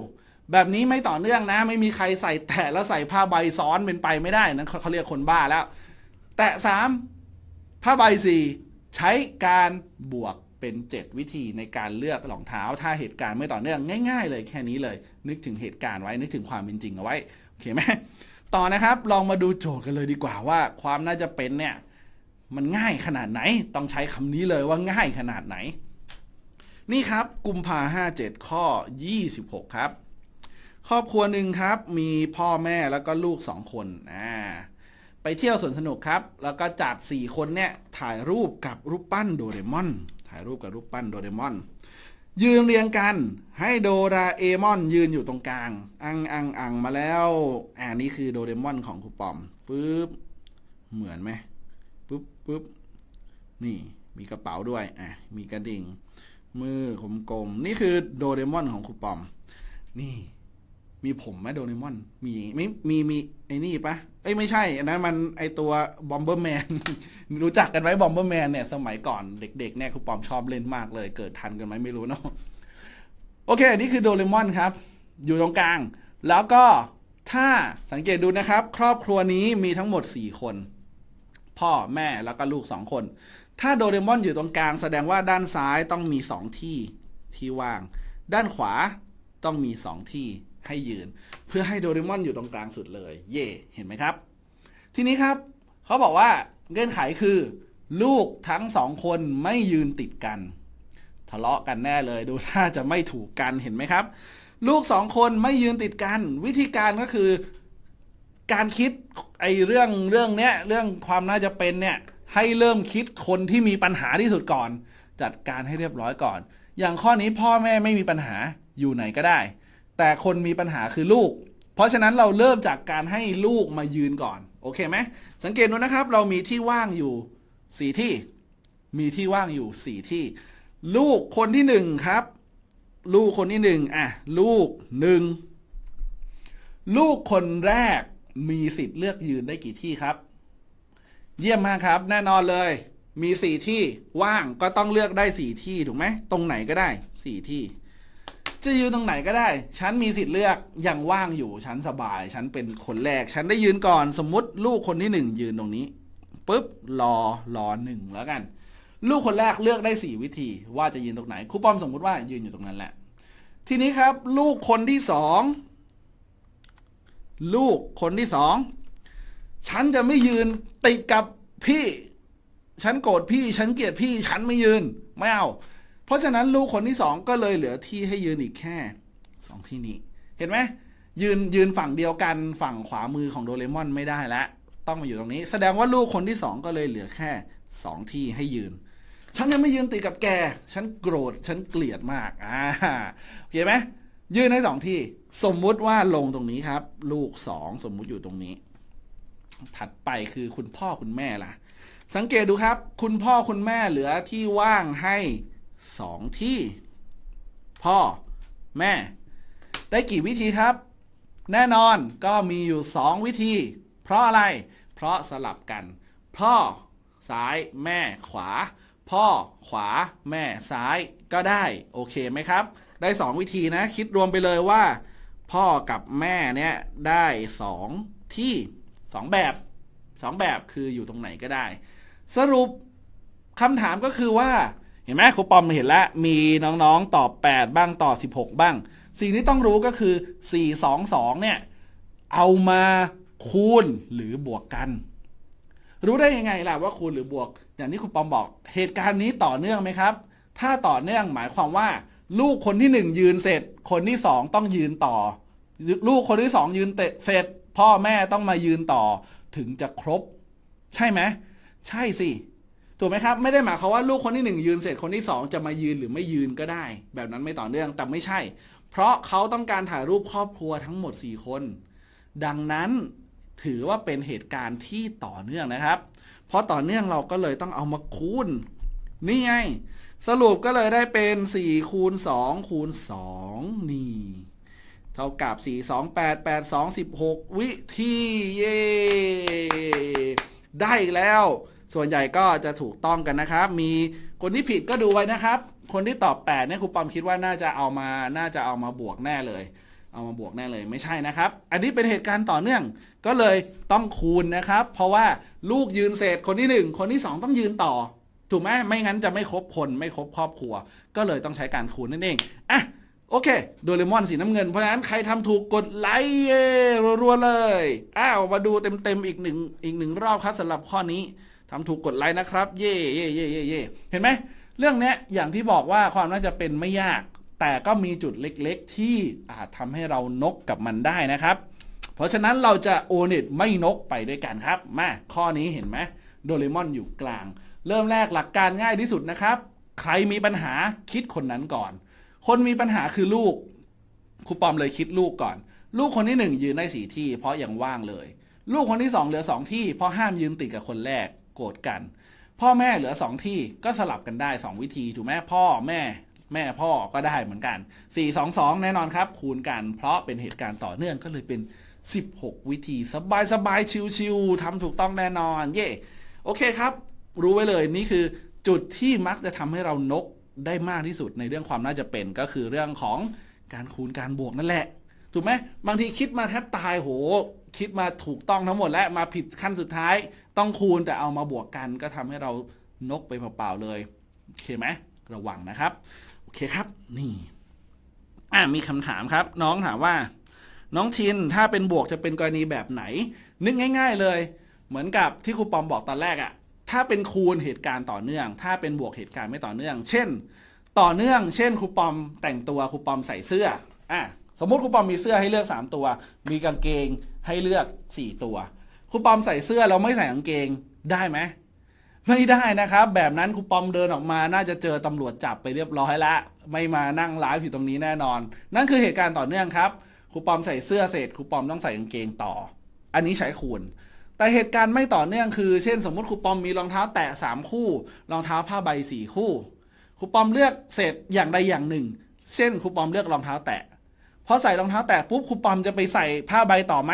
แบบนี้ไม่ต่อเนื่องนะ ไม่มีใครใส่แตะแล้วใส่ผ้าใบซ้อนเป็นไปไม่ได้นันเขาเรียกคนบ้าแล้ว แตะสามผ้าใบสี่ใช้การบวกเป็น 7 วิธีในการเลือกรองเท้าถ้าเหตุการณ์ไม่ต่อเนื่อง ง่ายๆเลยแค่นี้เลย นึกถึงเหตุการณ์ไว้นึกถึงความเป็นจริงเอาไว้โอเคไหมต่อนะครับลองมาดูโจทย์กันเลยดีกว่าว่า ความน่าจะเป็นเนี่ยมันง่ายขนาดไหนต้องใช้คำนี้เลยว่าง่ายขนาดไหนนี่ครับกุมภาห้าเจ็ดข้อ 26 ครับครอบครัวหนึ่งครับมีพ่อแม่แล้วก็ลูกสองคนอ่าไปเที่ยวสวนสนุกครับ แล้วก็จัดสี่คนเนี่ย ถ่ายรูปกับรูปปั้นโดเรมอนถ่ายรูปกับรูปปั้นโดเรมอน ยืนเรียงกัน ให้โดราเอมอนยืนอยู่ตรงกลาง อังอังอังมาแล้วอ่านี่คือโดเรมอนของครูปอมปึ๊บเหมือนไหมปึ๊บปึ๊บนี่มีกระเป๋าด้วยอ่ะมีกระดิ่งมือผมกลม นี่คือโดเรมอนของครูปอม นี่ มีผมไหมโดเรมอน มีไม่มี มี ไอ้นี่ปะ เอ้ย ไม่ใช่ อันนั้น มันไอตัวบอมเบอร์แมน รู้จักกันไหมบอมเบอร์แมนเนี่ยสมัยก่อนเด็กๆเนี่ยครูปอมชอบเล่นมากเลยเกิดทันกันไหมไม่รู้เนาะ โอเค นี่คือโดเรมอนครับ อยู่ตรงกลาง แล้วก็ถ้าสังเกตดูนะครับ ครอบครัวนี้มีทั้งหมด4คน พ่อแม่แล้วก็ลูก2คนถ้าโดเรมอนอยู่ตรงกลางแสดงว่าด้านซ้ายต้องมี 2 ที่ที่ว่าง ด้านขวาต้องมี 2 ที่ให้ยืน เพื่อให้โดเรมอนอยู่ตรงกลางสุดเลยเย่เห็นไหมครับ ทีนี้ครับ เขาบอกว่าเงื่อนไขคือ ลูกทั้งสองคนไม่ยืนติดกัน ทะเลาะกันแน่เลย ดูถ้าจะไม่ถูกกันเห็นไหมครับ ลูกสองคนไม่ยืนติดกัน วิธีการก็คือ การคิดไอ้เรื่องเรื่องเนี้ยเรื่องความน่าจะเป็นเนี่ยให้เริ่มคิดคนที่มีปัญหาที่สุดก่อน จัดการให้เรียบร้อยก่อน อย่างข้อนี้พ่อแม่ไม่มีปัญหาอยู่ไหนก็ได้ แต่คนมีปัญหาคือลูก เพราะฉะนั้นเราเริ่มจากการให้ลูกมายืนก่อนโอเคไหมสังเกตดูนะครับ เรามีที่ว่างอยู่4ที่ มีที่ว่างอยู่4ที่ ลูกคนที่ 1 ครับ ลูกคนที่1อ่ะลูก 1 ลูกคนแรกมีสิทธิ์เลือกยืนได้กี่ที่ครับเยี่ยมมากครับแน่นอนเลย มีสี่ที่ว่างก็ต้องเลือกได้สี่ที่ถูกไหมตรงไหนก็ได้สี่ที่ จะยืนตรงไหนก็ได้ ฉันมีสิทธิ์เลือกยังว่างอยู่ ฉันสบาย ฉันเป็นคนแรก ฉันได้ยืนก่อน สมมติลูกคนที่หนึ่งยืนตรงนี้ปุ๊บรอรอหนึ่งแล้วกัน ลูกคนแรกเลือกได้สี่วิธีว่าจะยืนตรงไหนครูป้อมสมมุติว่ายืนอยู่ตรงนั้นแหละ ทีนี้ครับ ลูกคนที่สองลูกคนที่สองฉันจะไม่ยืนติดกับพี่ ฉันโกรธพี่ ฉันเกลียดพี่ ฉันไม่ยืน ไม่เอา เพราะฉะนั้นลูกคนที่สองก็เลยเหลือที่ให้ยืนอีกแค่สองที่นี้ เห็นไหม ยืนยืนฝั่งเดียวกันฝั่งขวามือของโดเรมอนไม่ได้แล้วต้องมาอยู่ตรงนี้ แสดงว่าลูกคนที่สองก็เลยเหลือแค่สองที่ให้ยืน ฉันยังไม่ยืนติดกับแก ฉันโกรธ ฉันเกลียดมากอ่าโอเคไหม ยืนใน้สองที่ สมมุติว่าลงตรงนี้ครับ ลูกสองสมมุติอยู่ตรงนี้ถัดไปคือคุณพ่อคุณแม่ล่ะ สังเกตดูครับ คุณพ่อคุณแม่เหลือที่ว่างให้สองที่ พ่อแม่ ได้กี่วิธีครับ แน่นอนก็มีอยู่สองวิธี เพราะอะไร เพราะสลับกัน พ่อซ้ายแม่ขวา พ่อขวา แม่ซ้ายก็ได้โอเคไหมครับ ได้สองวิธีนะ คิดรวมไปเลยว่า พ่อกับแม่เนี่ยได้สองที่2แบบ 2 แบบคืออยู่ตรงไหนก็ได้ สรุปคำถามก็คือว่า เห็นไหมครูปอมเห็นแล้วมีน้องๆ ตอบ 8 บ้าง ตอบ 16 บ้างสิ่งที่ต้องรู้ก็คือ 4 2 2 เนี่ย เอามาคูณ หรือบวกกัน รู้ได้ ยัง ไง ล่ะ ว่าคูณ หรือบวก อย่างนี้ครูปอมบอกเหตุการณ์นี้ต่อเนื่องไหมครับ ถ้าต่อเนื่องหมายความว่าลูกคนที่ 1 ยืนเสร็จ คนที่ 2 ต้องยืนต่อ ลูกคนที่ 2 ยืนเตะเสร็จพ่อแม่ต้องมายืนต่อถึงจะครบ ใช่ไหม ใช่สิถูกไหมครับ ไม่ได้หมายความว่าลูกคนที่ 1 ยืนเสร็จ คนที่ 2 จะมายืนหรือไม่ยืนก็ได้ แบบนั้นไม่ต่อเนื่องแต่ไม่ใช่ เพราะเขาต้องการถ่ายรูปครอบครัวทั้งหมด 4 คน ดังนั้นถือว่าเป็นเหตุการณ์ที่ต่อเนื่องนะครับ เพราะต่อเนื่องเราก็เลยต้องเอามาคูณ นี่ไง สรุปก็เลยได้เป็น4คูณ2คูณ2นี่เท่ากับ 4 2 8 8 2 16 วิธีเย่ได้แล้ว ส่วนใหญ่ก็จะถูกต้องกันนะครับ มีคนที่ผิดก็ดูไว้นะครับ คนที่ตอบ8เนี่ยครูปอมคิดว่าน่าจะเอามา น่าจะเอามาบวกแน่เลย เอามาบวกแน่เลย ไม่ใช่นะครับ อันนี้เป็นเหตุการณ์ต่อเนื่อง ก็เลยต้องคูณนะครับ เพราะว่าลูกยืนเศษคนที่ 1 คนที่ 2 ต้องยืนต่อ ถูกไหมไม่งั้นจะไม่ครบคนไม่ครบครอบครัว ก็เลยต้องใช้การคูณนั่นเองอ่ะโอเค โดเรมอนสีน้ำเงิน เพราะฉะนั้นใครทำถูกกดไลค์รัว ๆ เลย อ้าว มาดูเต็มๆอีกหนึ่งอีกหนึ่งรอบครับสำหรับข้อนี้ทำถูกกดไลค์นะครับ เย่เย่เย่เย่เย่เห็นไหม เรื่องนี้อย่างที่บอกว่าความน่าจะเป็นไม่ยาก แต่ก็มีจุดเล็กๆ ที่อาจทำให้เรานกกับมันได้นะครับ เพราะฉะนั้นเราจะโอเน็ตไม่นกไปด้วยกันครับ มา ข้อนี้เห็นไหมโดเรมอนอยู่กลาง เริ่มแรกหลักการง่ายที่สุดนะครับ ใครมีปัญหาคิดคนนั้นก่อนคนมีปัญหาคือลูกครูปอมเลยคิดลูกก่อน ลูกคนที่หนึ่งยืนได้สีที่ เพราะยังว่างเลย ลูกคนที่สองเหลือสองที่เพราะห้ามยืนติดกับคนแรกโกรธกัน พ่อแม่เหลือสองที่ก็สลับกันได้สองวิธีถูกไหมพ่อแม่แม่พ่อก็ได้เหมือนกันสสี่องสองแน่นอนครับ คูณกัน เพราะเป็นเหตุการณ์ต่อเนื่องก็เลยเป็นสิบหกวิธีสบายสบายชิวๆทำถูกต้องแน่นอน เย่โอเคครับ รู้ไว้เลยนี่คือจุดที่มักจะทำให้เรานกได้มากที่สุดในเรื่องความน่าจะเป็นก็คือเรื่องของการคูณการบวกนั่นแหละถูกไหมบางทีคิดมาแทบตายโห คิดมาถูกต้องทั้งหมดแล้วมาผิดขั้นสุดท้าย ต้องคูณแต่เอามาบวกกัน ก็ทำให้เรานกไปเปล่าๆเลยโอเคไหมระวังนะครับ โอเคครับนี่อ่ามีคำถามครับ น้องถามว่า น้องทินถ้าเป็นบวกจะเป็นกรณีแบบไหน นึกง่ายๆเลย เหมือนกับที่ครูปอมบอกตอนแรกอะถ้าเป็นคูณเหตุการณ์ต่อเนื่อง ถ้าเป็นบวกเหตุการณ์ไม่ต่อเนื่อง เช่น ต่อเนื่อง เช่น ครูปอมแต่งตัว ครูปอมใส่เสื้ออ่ะสมมติครูปอมมีเสื้อให้เลือก 3 ตัว มีกางเกงให้เลือก 4 ตัว ครูปอมใส่เสื้อแล้วไม่ใส่กางเกงได้ไหม ไม่ได้นะครับ แบบนั้นครูปอมเดินออกมา น่าจะเจอตำรวจจับไปเรียบร้อยละไม่มานั่งไลฟ์อยู่ตรงนี้แน่นอน นั่นคือเหตุการณ์ต่อเนื่องครับ ครูปอมใส่เสื้อเสร็จ ครูปอมต้องใส่กางเกงต่อ อันนี้ใช้คูณแต่เหตุการณ์ไม่ต่อเนื่องคือเช่นสมมติครูปอมมีรองเท้าแตะสามคู่ รองเท้าผ้าใบสี่คู่ครูปอมเลือกเศษอย่างใดอย่างหนึ่ง เช่นครูปอมเลือกรองเท้าแตะพอใส่รองเท้าแตะปุ๊บครูปอมจะไปใส่ผ้าใบต่อไหม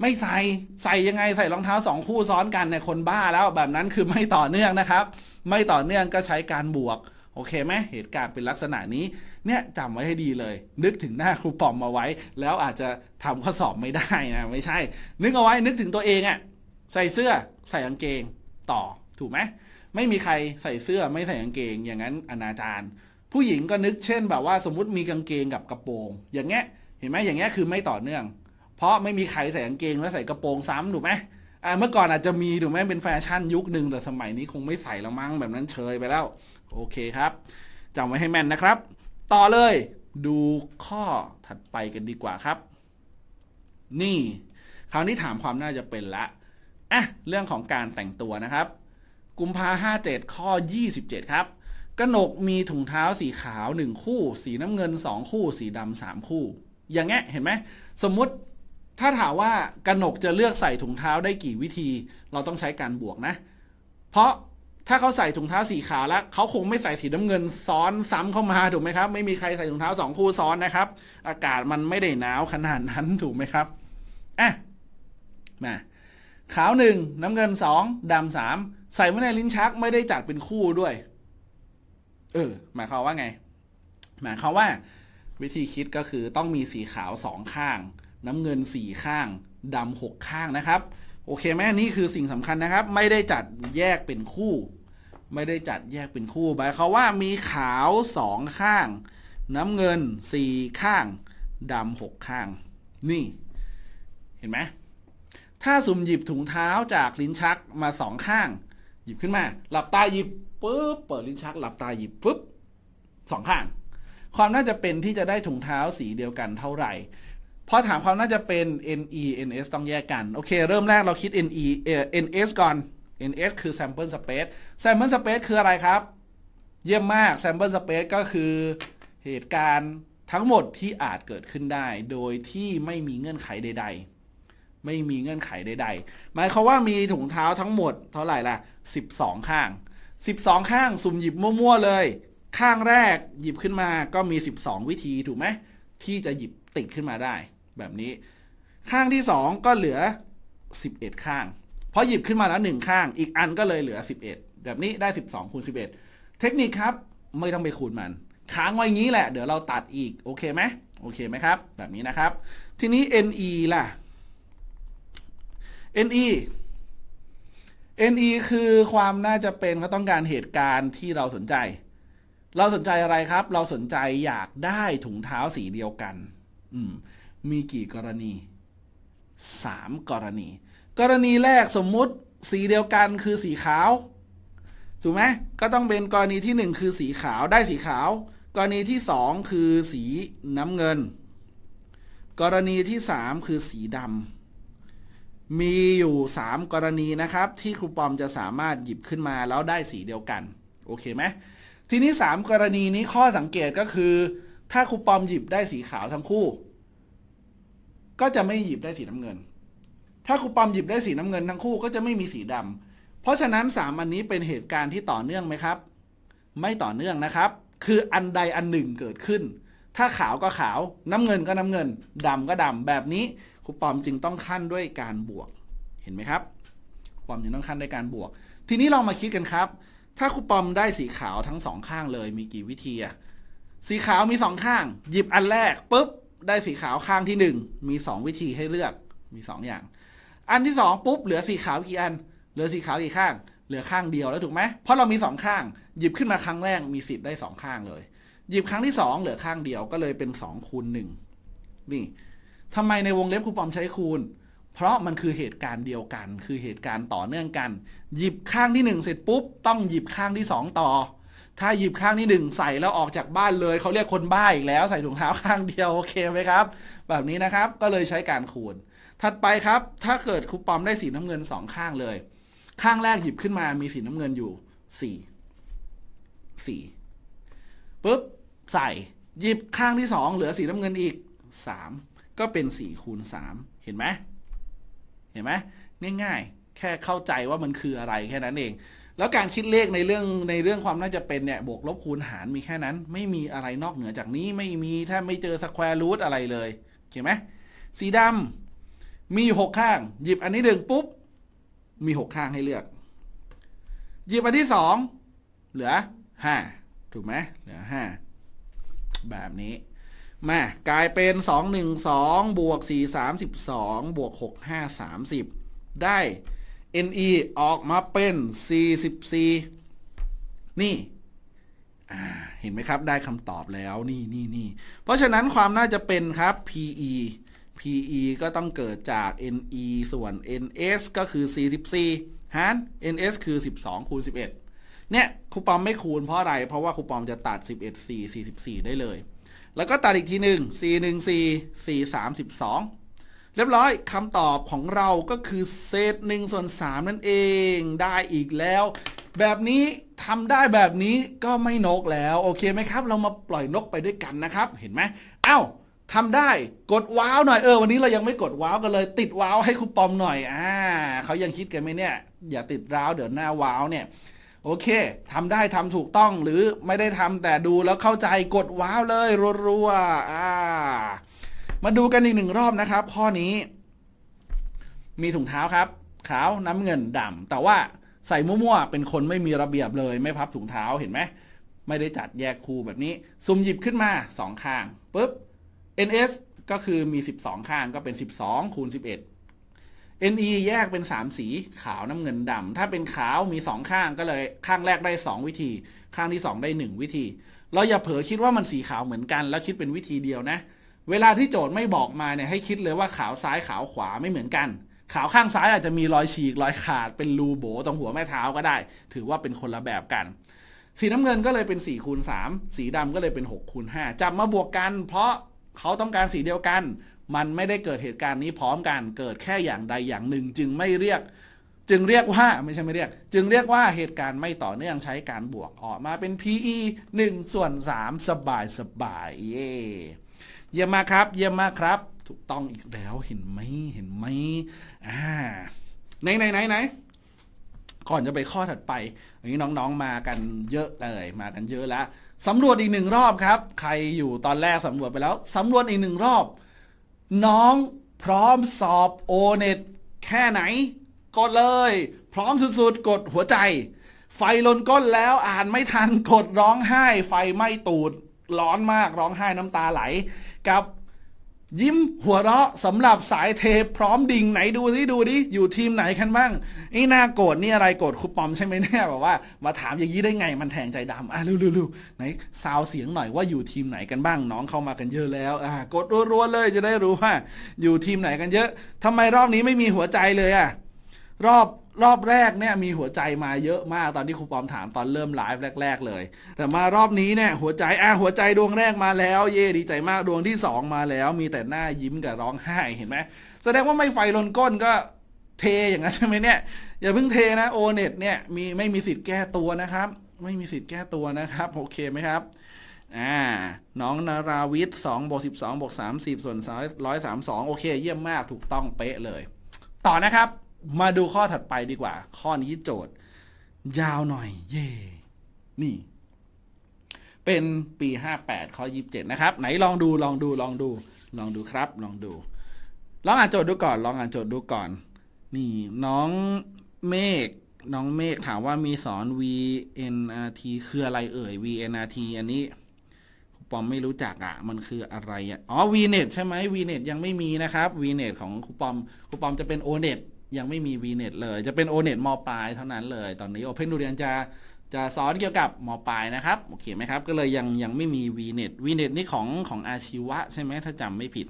ไม่ใส่ใส่ยังไงใส่รองเท้าสองคู่ซ้อนกันเนี่ยคนบ้าแล้วแบบนั้นคือไม่ต่อเนื่องนะครับ ไม่ต่อเนื่องก็ใช้การบวกโอเคไหม เหตุการณ์เป็นลักษณะนี้ เนี่ยจำไว้ให้ดีเลย นึกถึงหน้าครูปอมมาไว้ แล้วอาจจะทำข้อสอบไม่ได้นะ ไม่ใช่ นึกเอาไว้ นึกถึงตัวเองอะ่ะ ใส่เสื้อ ใส่กางเกง ต่อ ถูกไหม ไม่มีใครใส่เสื้อไม่ใส่กางเกง อย่างนั้น อนาจารผู้หญิงก็นึกเช่นแบบว่า สมมติมีกางเกงกับกระโปรง อย่างเงี้ย เห็นไหมอย่างเงี้ยคือไม่ต่อเนื่อง เพราะไม่มีใครใส่กางเกงแล้วใส่กระโปรงซ้ำถูกไหมอ่า เมื่อก่อนอาจจะมี ถูกไหมเป็นแฟชั่นยุคหนึ่งแต่สมัยนี้คงไม่ใส่ละมั้งแบบนั้นเชยไปแล้วโอเคครับจำไว้ให้แม่นนะครับ ต่อเลยดูข้อถัดไปกันดีกว่าครับ นี่ คราวนี้ถามความน่าจะเป็นละอ่ะ เรื่องของการแต่งตัวนะครับ กุมภาห้าเจ็ดข้อ 27 ครับกระหนกมีถุงเท้าสีขาว 1 คู่ สีน้ำเงิน 2 คู่ สีดำสามคู่ อย่างเงี้ยเห็นไหม สมมติถ้าถามว่ากระหนกจะเลือกใส่ถุงเท้าได้กี่วิธี เราต้องใช้การบวกนะ เพราะถ้าเขาใส่ถุงเท้าสีขาวแล้ว เขาคงไม่ใส่สีน้ำเงินซ้อนซ้ำเข้ามา ถูกไหมครับไม่มีใครใส่ถุงเท้าสองคู่ซ้อนนะครับ อากาศมันไม่ได้หนาวขนาดนั้นถูกไหมครับ อ่ะมาขาวหนึ่งน้ำเงินสองดำสามใส่ไว้ในลิ้นชัก ไม่ได้จัดเป็นคู่ด้วย เออ หมายความว่าไง หมายความว่าวิธีคิดก็คือต้องมีสีขาวสองข้าง น้ำเงินสี่ข้างดำหกข้างนะครับ โอเคไหมนี่คือสิ่งสำคัญนะครับ ไม่ได้จัดแยกเป็นคู่ไม่ได้จัดแยกเป็นคู่หมายความว่ามีขาวสองข้าง น้ำเงินสี่ข้างดำหกข้าง นี่ เห็นไหมถ้าสุ่มหยิบถุงเท้าจากลิ้นชักมาสองข้าง หยิบขึ้นมา หลับตาหยิบปุ๊บ เปิดลิ้นชัก หลับตาหยิบปุ๊บสองข้าง ความน่าจะเป็นที่จะได้ถุงเท้าสีเดียวกันเท่าไหร่ พอถามความน่าจะเป็น NE NS ต้องแยกกัน โอเคเริ่มแรกเราคิด NE NS ก่อน ns คือ sample space sample space คืออะไรครับ เยี่ยมมาก sample space ก็คือเหตุการณ์ทั้งหมดที่อาจเกิดขึ้นได้ โดยที่ไม่มีเงื่อนไขใด ๆ ไม่มีเงื่อนไขใดๆ หมายความว่ามีถุงเท้าทั้งหมดเท่าไหร่ล่ะ12 ข้าง 12 ข้างสุ่มหยิบมั่วๆเลย ข้างแรกหยิบขึ้นมาก็มี 12 วิธีถูกไหม ที่จะหยิบติดขึ้นมาได้ แบบนี้ ข้างที่ 2 ก็เหลือ 11 ข้างพอหยิบขึ้นมาแล้วหนึ่งข้าง อีกอันก็เลยเหลือ 11 แบบนี้ได้ 12 คูณิบเทคนิคครับไม่ต้องไปคูณมัน ค้างไว้งี้แหละเดี๋ยวเราตัดอีกโอเคไหมโอเคไหมครับแบบนี้นะครับ ทีนี้ NE ล่ะ NE NE คือความน่าจะเป็นเขาต้องการเหตุการณ์ที่เราสนใจ เราสนใจอะไรครับ เราสนใจอยากได้ถุงเท้าสีเดียวกันอืมมีกี่กรณี3กรณีกรณีแรกสมมุติสีเดียวกันคือสีขาว ถูกไหมก็ต้องเป็นกรณีที่ 1 คือสีขาวได้สีขาว กรณีที่ 2 คือสีน้ำเงิน กรณีที่ 3 คือสีดำมีอยู่ 3 กรณีนะครับที่ครูปอมจะสามารถหยิบขึ้นมาแล้วได้สีเดียวกัน โอเคไหมทีนี้ 3 กรณีนี้ข้อสังเกตก็คือ ถ้าครูปอมหยิบได้สีขาวทั้งคู่ ก็จะไม่หยิบได้สีน้ำเงินถ้าครูปอมหยิบได้สีน้ำเงินทั้งคู่ก็จะไม่มีสีดำ เพราะฉะนั้นสามอันนี้เป็นเหตุการณ์ที่ต่อเนื่องไหมครับ ไม่ต่อเนื่องนะครับ คืออันใดอันหนึ่งเกิดขึ้น ถ้าขาวก็ขาว น้ำเงินก็น้ำเงิน ดำก็ดำแบบนี้ครูปอมจึงต้องขั้นด้วยการบวก เห็นไหมครับครูปอมจึงต้องขั้นด้วยการบวก ทีนี้เรามาคิดกันครับ ถ้าครูปอมได้สีขาวทั้งสองข้างเลย มีกี่วิธีอะสีขาวมีสองข้าง หยิบอันแรกปุ๊บ ได้สีขาวข้างที่หนึ่ง มีสองวิธีให้เลือก มีสองอย่างอันที่สองปุ๊บเหลือสีขาวกี่อัน เหลือสีขาวกี่ข้าง เหลือข้างเดียวแล้วถูกไหมเพราะเรามีสองข้าง หยิบขึ้นมาครั้งแรกมีสิทธิ์ได้สองข้างเลย หยิบครั้งที่สองเหลือข้างเดียวก็เลยเป็นสองคูณหนึ่งนี่ทำไมในวงเล็บครูปอมใช้คูณ เพราะมันคือเหตุการณ์เดียวกันคือเหตุการณ์ต่อเนื่องกัน หยิบข้างที่หนึ่งเสร็จปุ๊บต้องหยิบข้างที่สองต่อ ถ้าหยิบข้างที่งใส่แล้วออกจากบ้านเลยเขาเรียกคนบ้าอีกแล้วใส่ถุงเท้าข้างเดียวโอเคไหมครับ แบบนี้นะครับก็เลยใช้การคูณถัดไปครับถ้าเกิดคูปอมได้สีน้ำเงิน 2 ข้างเลย ข้างแรกหยิบขึ้นมามีสีน้ำเงินอยู่ 4 4ปุ๊บใส่ หยิบข้างที่ 2 เหลือสีน้ำเงินอีก 3 ก็เป็น 4 คูณ 3 เห็นไหมเห็นไหมง่ายๆ แค่เข้าใจว่ามันคืออะไรแค่นั้นเอง แล้วการคิดเลขในเรื่องในเรื่องความน่าจะเป็นเนี่ยบวกลบคูณหารมีแค่นั้นไม่มีอะไรนอกเหนือจากนี้ไม่มีถ้าไม่เจอสแควร์รูทอะไรเลยเห็นไหมสีดำมีหกข้าง หยิบอันนี้หนึ่งปุ๊บ มีหกข้างให้เลือก หยิบอันที่สองเหลือห้าถูกไหม เหลือห้าแบบนี้ มา กลายเป็นสองหนึ่งสองบวกสี่สามสิบสองบวกหกห้าสามสิบได้ NE ออกมาเป็นสสสี่ิบี่นี่ เห็นไหมครับ ได้คำตอบแล้ว นี่นี่นี่เพราะฉะนั้นความน่าจะเป็นครับ PE PE ก็ต้องเกิดจาก NE ส่วน NS ก็คือ 44หาร NS คือ 12 คูณ 11เนี่ยครูปอมไม่คูณเพราะอะไร เพราะว่าครูปอมจะตัด 11 4 44 ได้เลย แล้วก็ตัดอีกทีหนึ่ง4 1 4 4 3 12เรียบร้อยคำตอบของเราก็คือเศษ1ส่วน 3 นั่นเองได้อีกแล้ว แบบนี้ทำได้แบบนี้ก็ไม่นกแล้ว โอเคไหมครับ เรามาปล่อยนกไปด้วยกันนะครับ เห็นไหมเอา้าทำได้กดว้าวหน่อยเออวันนี้เรายังไม่กดว้าวกันเลยติดว้าวให้คุณปอมหน่อย อ่าเขายังคิดกันไหมเนี่ย อย่าติดร้าวเดี๋ยวหน้าว้าวเนี่ย โอเค ทำได้ทำถูกต้องหรือไม่ได้ทำ แต่ดูแล้วเข้าใจกดว้าวเลยรัวๆอ่า มาดูกันอีกหนึ่งรอบนะครับข้อนี้ มีถุงเท้าครับขาวน้ำเงินดำ แต่ว่าใส่มั่วๆเป็นคนไม่มีระเบียบเลย ไม่พับถุงเท้าเห็นไหมไม่ได้จัดแยกคู่แบบนี้ซุ่มหยิบขึ้นมาสองข้างปุ๊บ ns ก็คือมี 12 ข้างก็เป็น 12 คูณ 11 ne แยกเป็น 3 สีขาวน้ำเงินดำถ้าเป็นขาวมี 2 ข้างก็เลยข้างแรกได้ 2 วิธี ข้างที่ 2 ได้ 1 วิธี เราอย่าเผลอคิดว่ามันสีขาวเหมือนกันแล้วคิดเป็นวิธีเดียวนะ เวลาที่โจทย์ไม่บอกมาเนี่ยให้คิดเลยว่าขาวซ้ายขาวขวาไม่เหมือนกัน ขาวข้างซ้ายอาจจะมีรอยฉีกรอยขาดเป็นรูโบตรงหัวแม่เท้าก็ได้ ถือว่าเป็นคนละแบบกัน สีน้ำเงินก็เลยเป็น4คูณ3สีดำก็เลยเป็น6คูณ5จับมาบวกกันเพราะเขาต้องการสีเดียวกัน มันไม่ได้เกิดเหตุการณ์นี้พร้อมกัน เกิดแค่อย่างใดอย่างหนึ่งจึงไม่เรียก จึงเรียกว่าไม่ใช่ไม่เรียก จึงเรียกว่าเหตุการณ์ไม่ต่อเนื่องใช้การบวกออกมาเป็น PE 1ส่วน3สบายสบายเย่เยี่ยมมากครับ เยี่ยมมากครับ ถูกต้องอีกแล้ว เห็นไหมเห็นไหมอ่าไหนไหนไหนไหนก่อนจะไปข้อถัดไปอันนี้น้องๆ มากันเยอะเลยมากันเยอะแล้วสำรวจอีกหนึ่งรอบครับ ใครอยู่ตอนแรกสำรวจไปแล้ว สำรวจอีกหนึ่งรอบ น้องพร้อมสอบโอเน็ตแค่ไหน กดเลย พร้อม สุดๆ กดหัวใจ ไฟลนก้นแล้วอ่านไม่ทันกดร้องไห้ ไฟไหม้ตูดร้อนมากร้องไห้น้ำตาไหลกับยิ้มหัวเราะสำหรับสายเทพร้อมดิ่งไหนดูสิดูดิอยู่ทีมไหนกันบ้างไอ้หน้าโกรธนี่อะไรโกรธคุปปอมใช่ไหมเนี่ยแบบว่ามาถามอย่างนี้ได้ไงมันแทงใจดำอ่ะเรู้ๆๆไหนซาวเสียงหน่อยว่าอยู่ทีมไหนกันบ้าง น้องเข้ามากันเยอะแล้วอ่ะกดรัวๆเลยจะได้รู้ว่าอยู่ทีมไหนกันเยอะทำไมรอบนี้ไม่มีหัวใจเลยอ่ะรอบรอบแรกเนี่ยมีหัวใจมาเยอะมากตอนที่ครูปอมถามตอนเริ่มไลฟ์แรก ๆเลย แต่มารอบนี้เนี่ย หัวใจ อ่ะหัวใจดวงแรกมาแล้ว เย่ดีใจมากดวงที่ 2 มาแล้ว มีแต่หน้ายิ้มกับร้องไห้เห็นไหมแสดงว่าไม่ไฟลนก้นก็ เทอย่างนั้นใช่ไหมเนี่ย อย่าเพิ่งเทนะ โอเน็ตเนี่ยมีไม่มีสิทธิ์แก้ตัวนะครับ ไม่มีสิทธิ์แก้ตัวนะครับโอเคไหมครับอ่าน้องนาราวิทย์สองบวกสิบสองบวกสามสิบส่วนร้อยสามสองโอเค เยี่ยมมากถูกต้องเป๊ะเลย ต่อนะครับมาดูข้อถัดไปดีกว่า ข้อนี้โจทย์ ยาวหน่อย เย่ นี่ เป็นปีห้าแปดข้อยีิบเจ็ดนะครับ ไหนลองดู ลองดู ลองดู ลองดูครับ ลองดู ลองอ่านโจทย์ดูก่อน ลองอ่านโจทย์ดูก่อน นี่ น้องเมฆ น้องเมฆถามว่ามีสอน VNRT คืออะไรเอ่ย VNRT อันนี้ปอมไม่รู้จักอะ่ะ มันคืออะไรอะ่ะ อ๋อ VNet ใช่ไหม VNet ยังไม่มีนะครับ VNet ของคุปอม คุปอมจะเป็น ONet ยังไม่มี VNet เลย จะเป็น ONet มปลายเท่านั้นเลย ตอนนี้ Open ดูเรียน จะจะสอนเกี่ยวกับมปลายนะครับ โอเคไหมครับ ก็เลยยังยังไม่มี VNet VNet นี่ของของอาชีวะ ใช่ไหมถ้าจำไม่ผิด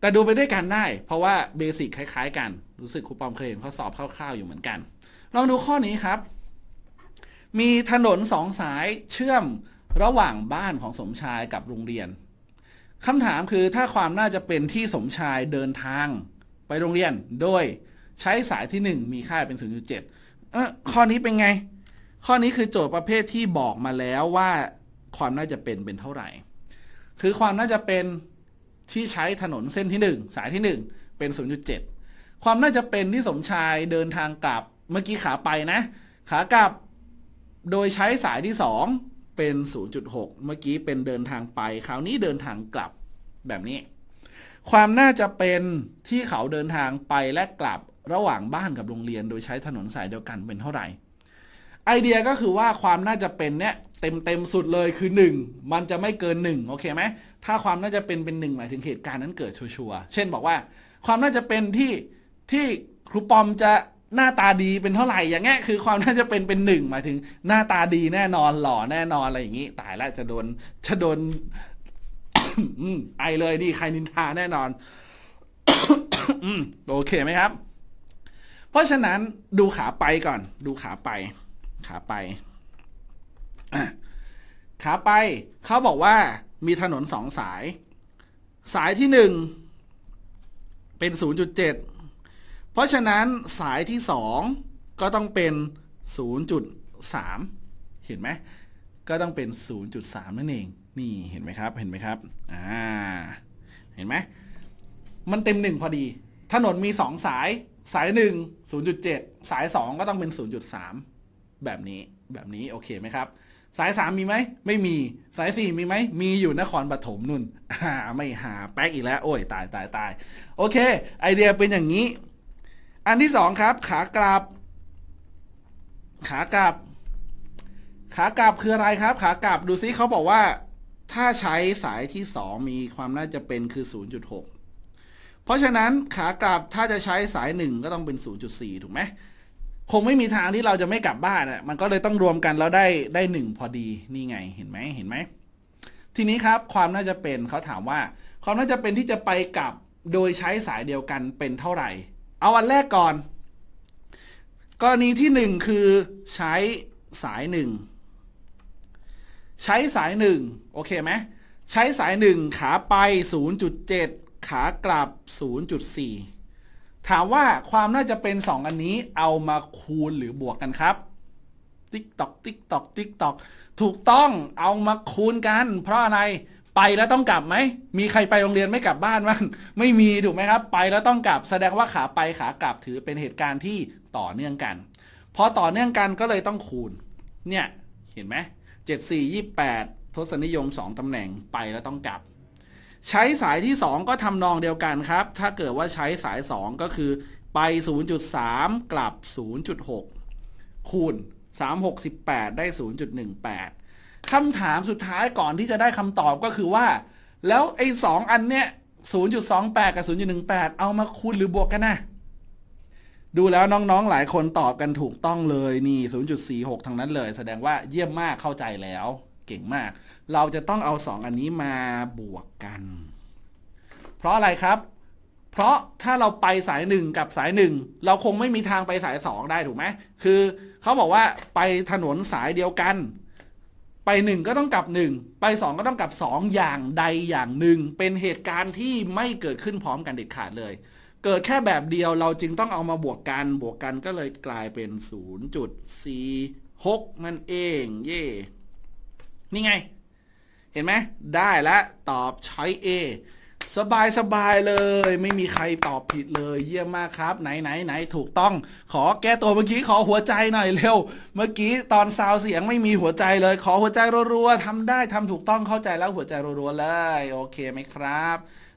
แต่ดูไปด้วยกันได้ เพราะว่าเบสิกคล้ายๆ กัน รู้สึกครูปอมเคยเห็นข้อสอบคร่าวๆอยู่เหมือนกัน ลองดูข้อนี้ครับ มีถนนสองสายเชื่อมระหว่างบ้านของสมชายกับโรงเรียนคำถามคือถ้าความน่าจะเป็นที่สมชายเดินทางไปโรงเรียนโดยใช้สายที่ 1 มีค่าเป็น0.7เออข้อนี้เป็นไง ข้อนี้คือโจทย์ประเภทที่บอกมาแล้วว่า ความน่าจะเป็นเป็นเท่าไหร่ คือความน่าจะเป็นที่ใช้ถนนเส้นที่ 1 สายที่ 1 เป็น0.7ความน่าจะเป็นที่สมชายเดินทางกลับ เมื่อกี้ขาไปนะ ขากลับ โดยใช้สายที่ 2 เป็น 0.6 เมื่อกี้เป็นเดินทางไป คราวนี้เดินทางกลับแบบนี้ ความน่าจะเป็นที่เขาเดินทางไปและกลับระหว่างบ้านกับโรงเรียนโดยใช้ถนนสายเดียวกันเป็นเท่าไหร่ไอเดียก็คือว่าความน่าจะเป็น เนี่ยเต็มเต็มสุดเลยคือ1มันจะไม่เกิน1โอเคไหมถ้าความน่าจะเป็นเป็น1หมายถึงเหตุการณ์นั้นเกิดชัวร์เช่นบอกว่า ความน่าจะเป็นที่ที่ครูปอมจะหน้าตาดีเป็นเท่าไหร่ อย่างเงี้ยคือความน่าจะเป็นเป็นหนึ่งหมายถึงหน้าตาดีแน่นอนหล่อแน่นอนอะไรอย่างนี้ตายแล้วจะโดนจะโดนไอเลยดิใครนินทาแน่นอนโอเคไหมครับราะฉะนั้นดูขาไปก่อนดูขาไปขาไปขาไปเขาบอกว่ามีถนนสองสาย สายที่หนึ่งเป็น 0.7 เพราะฉะนั้นสายที่สองก็ต้องเป็น 0.3 เห็นไหมก็ต้องเป็น 0.3 นั่นเองนี่เห็นไหมครับเห็นไหมครับอ่าเห็นไหมมันเต็มหนึ่งพอดีถนนมีสองสายสายหนึ่งศูนย์จุดเจ็ดสายสองก็ต้องเป็นศูนย์จุดสามแบบนี้ แบบนี้ โอเคไหมครับ สายสามมีไหม ไม่มี สายสี่มีไหม มีอยู่นครปฐมนุ่น หาไม่หาแป๊กอีกแล้ว โอ้ยตายตายตายโอเค ไอเดียเป็นอย่างนี้ อันที่สองครับ ขากลับขากลับขากลับคืออะไรครับ ขากลับดูซิเขาบอกว่า ถ้าใช้สายที่สองมีความน่าจะเป็นคือ 0.6เพราะฉะนั้นขากลับถ้าจะใช้สายหนึ่งก็ต้องเป็น 0.4 ถูกไหมคงไม่มีทางที่เราจะไม่กลับบ้านอ่ะมันก็เลยต้องรวมกันแล้วได้ได้หนึ่งพอดีนี่ไงเห็นไหมเห็นไหมทีนี้ครับความน่าจะเป็นเขาถามว่า ความน่าจะเป็นที่จะไปกลับโดยใช้สายเดียวกันเป็นเท่าไหร่เอาอันแรกก่อนกรณีที่1คือใช้สาย1ใช้สาย1โอเคไหมใช้สาย1ขาไป 0.7ขากลับ 0.4 ถามว่าความน่าจะเป็น 2 อันนี้เอามาคูณหรือบวกกันครับ ติ๊กตอก ติ๊กตอกติ๊กตอกถูกต้องเอามาคูณกัน เพราะอะไร ไปแล้วต้องกลับไหม มีใครไปโรงเรียนไม่กลับบ้านมั้งไม่มีถูกไหมครับ ไปแล้วต้องกลับ แสดงว่าขาไปขากลับถือเป็นเหตุการณ์ที่ต่อเนื่องกันพอต่อเนื่องกันก็เลยต้องคูณเนี่ย เห็นไหมเจ็ดสี่ยี่แปดทศนิยมสองตำแหน่ง ไปแล้วต้องกลับใช้สายที่ 2 ก็ทำนองเดียวกันครับ ถ้าเกิดว่าใช้สาย 2 ก็คือ ไป 0.3 กลับ 0.6 คูณ 3 6 8 ได้ 0.18คำถามสุดท้ายก่อนที่จะได้คำตอบก็คือว่า แล้วไอ้สองอันเนี้ย0.28 กับ 0.18 เอามาคูณหรือบวกกันนะดูแล้วน้องๆหลายคนตอบกันถูกต้องเลยนี่0.46 ทางนั้นเลยแสดงว่าเยี่ยมมากเข้าใจแล้วเก่งมากเราจะต้องเอา 2 อันนี้มาบวกกัน เพราะอะไรครับ เพราะถ้าเราไปสาย 1 กับสาย 1 เราคงไม่มีทางไปสาย 2 ได้ ถูกไหมคือเขาบอกว่าไปถนนสายเดียวกัน ไป 1 ก็ต้องกลับ 1 ไป 2 ก็ต้อง กลับ 2 อย่างใดอย่างหนึ่ง เป็นเหตุการณ์ที่ไม่เกิดขึ้นพร้อมกันเด็ดขาดเลย เกิดแค่แบบเดียว เราจึงต้องเอามาบวกกัน บวกกันก็เลยกลายเป็น0.46นั่นเอง เย่นี่ไงเห็นไหมได้แล้วตอบช้อย A สบายสบายเลย ไม่มีใครตอบผิดเลย เยี่ยมมากครับ ไหนไหนไหนถูกต้องขอแก้ตัวเมื่อกี้ขอหัวใจหน่อยเร็ว เมื่อกี้ตอนซาวเสียงไม่มีหัวใจเลย ขอหัวใจรัวๆทำได้ทำถูกต้องเข้าใจแล้วหัวใจรัวๆเลย โอเคไหมครับ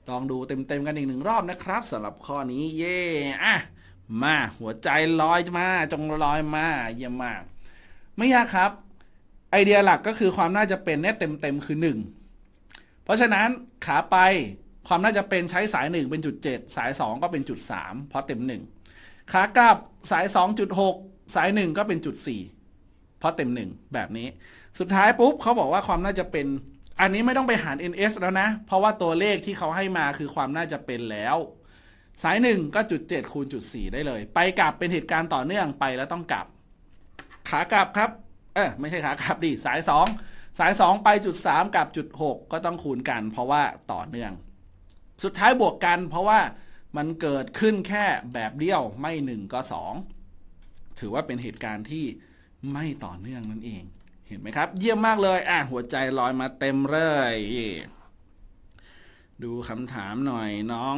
ลองดูเต็มๆกันอีกหนึ่งรอบนะครับสำหรับข้อนี้เย่อะมาหัวใจลอยมาจงลอยมาเยี่ยมมาก ไม่ยากครับไอเดียหลักก็คือความน่าจะเป็นเนี่ยเต็มเต็มคือ 1 เพราะฉะนั้นขาไปความน่าจะเป็นใช้สาย 1 เป็นจุด7สาย 2 ก็เป็นจุด3เพราะเต็ม 1 ขากลับสาย 2.6 สาย 1 ก็เป็นจุด4เพราะเต็ม 1 แบบนี้สุดท้าย ปุ๊บเขาบอกว่าความน่าจะเป็น อันนี้ไม่ต้องไปหาร NS แล้วนะ เพราะว่าตัวเลขที่เขาให้มาคือความน่าจะเป็นแล้ว สาย 1 ก็จุด7คูณจุด4ได้เลย ไปกลับเป็นเหตุการณ์ต่อเนื่องไปแล้วต้องกลับ ขากลับครับออไม่ใช่ขากลับดิสาย 2 สาย 2ไปจุด3กับจุด6ก็ต้องคูณกันเพราะว่าต่อเนื่อง สุดท้ายบวกกันเพราะว่ามันเกิดขึ้นแค่แบบเดียวไม่1ก็2 ถือว่าเป็นเหตุการณ์ที่ไม่ต่อเนื่องนั่นเองเห็นไหมครับ เยี่ยมมากเลยอ่ะหัวใจลอยมาเต็มเลย yeah. ดูคำถามหน่อย น้อง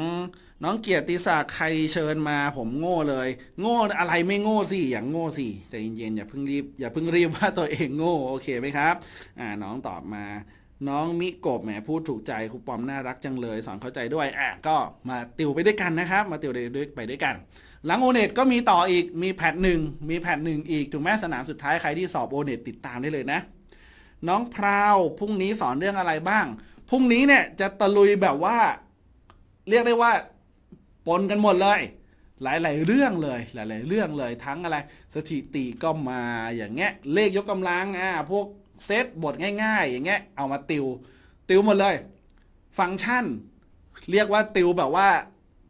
น้องเกียรติศักดิ์ใครเชิญมาผมโง่เลย โง่อะไรไม่โง่สิอย่างโง่สิใจเย็นๆอย่าเพิ่งรีบอย่าเพิ่งรีบว่าตัวเองโง่ โอเคไหมครับอ่าน้องตอบมา น้องมิโกบแหมพูดถูกใจครูปอมน่ารักจังเลย สอนเข้าใจด้วยอ่ะก็มาติวไปด้วยกันนะครับ มาติวไปด้วยกัน หลังโอเน็ตก็มีต่ออีกมีแพทหนึ่งมีแพทหนึ่งอีกถูกไหมสนามสุดท้ายใครที่สอบโอเน็ตติดตามได้เลยนะ น้องพราวพรุ่งนี้สอนเรื่องอะไรบ้างพรุ่งนี้เนี่ยจะตะลุยแบบว่า เรียกได้ว่า ปนกันหมดเลย หลายๆ เรื่องเลยหลาย ๆ เรื่องเลยทั้งอะไร สถิติก็มาอย่างเงี้ยเลขยกกำลังอ่ะพวกเซตบทง่าย ๆ อย่างเงี้ยเอามาติวติวหมดเลย ฟังก์ชัน เรียกว่าติวแบบว่า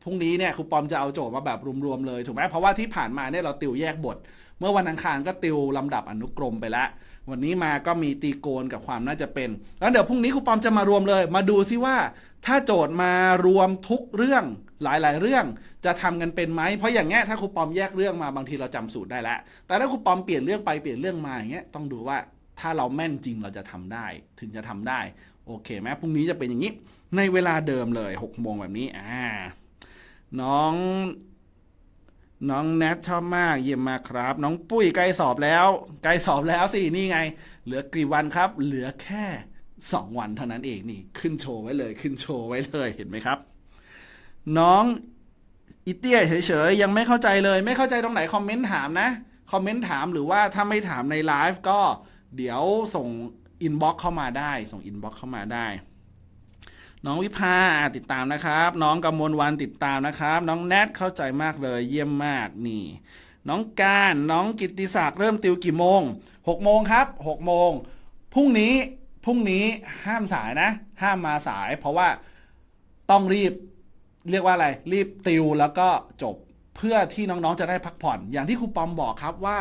พรุ่งนี้เนี่ยครูปอมจะเอาโจทย์มาแบบรวมๆเลยถูกไหมเพราะว่าที่ผ่านมาเนี่ยเราติวแยกบท เมื่อวันอังคารก็ติวลำดับอนุกรมไปแล้ววันนี้มาก็มีตีโกนกับความน่าจะเป็นแล้วเดี๋ยวพรุ่งนี้ครูปอมจะมารวมเลย มาดูซิว่าถ้าโจทย์มารวมทุกเรื่องหลายๆ เรื่องจะทำกันเป็นไหมเพราะอย่างเงี้ยถ้าครูปอมแยกเรื่องมาบางทีเราจำสูตรได้แล้ว แต่ถ้าครูปอมเปลี่ยนเรื่องไปเปลี่ยนเรื่องมาอย่างเงี้ยต้องดูว่าถ้าเราแม่นจริงเราจะทำได้ ถึงจะทำได้โอเคไหมพรุ่งนี้จะเป็นอย่างนี้ ในเวลาเดิมเลย6กโมงแบบนี้อ่าน้องน้องแนทชอบมากเยี่ยมมากครับ น้องปุ้ยใกล้สอบแล้วใกล้สอบแล้วสินี่ไง เหลือกี่วันครับ เหลือแค่สองวันเท่านั้นเองนี่ขึ้นโชว์ไว้เลยขึ้นโชว์ไว้เลยเห็นไหมครับ น้องอิเตียเฉยๆยังไม่เข้าใจเลยไม่เข้าใจตรงไหน คอมเมนต์ถามนะ คอมเมนต์ถามหรือว่าถ้าไม่ถามในไลฟ์ก็เดี๋ยวส่งอินบ็อกซ์เข้ามาได้ส่งอินบ็อกซ์เข้ามาได้น้องวิภาติดตามนะครับ น้องกำมลวันติดตามนะครับ น้องแนทเข้าใจมากเลย เยี่ยมมากนี่ น้องการน้องกิติศักดิ์เริ่มติวกี่โมงหกโมงครับหกโมงพรุ่งนี้พรุ่งนี้ห้ามสายนะห้ามมาสายเพราะว่าต้องรีบเรียกว่าอะไร รีบติวแล้วก็จบเพื่อที่น้องๆจะได้พักผ่อน อย่างที่ครูปอมบอกครับว่า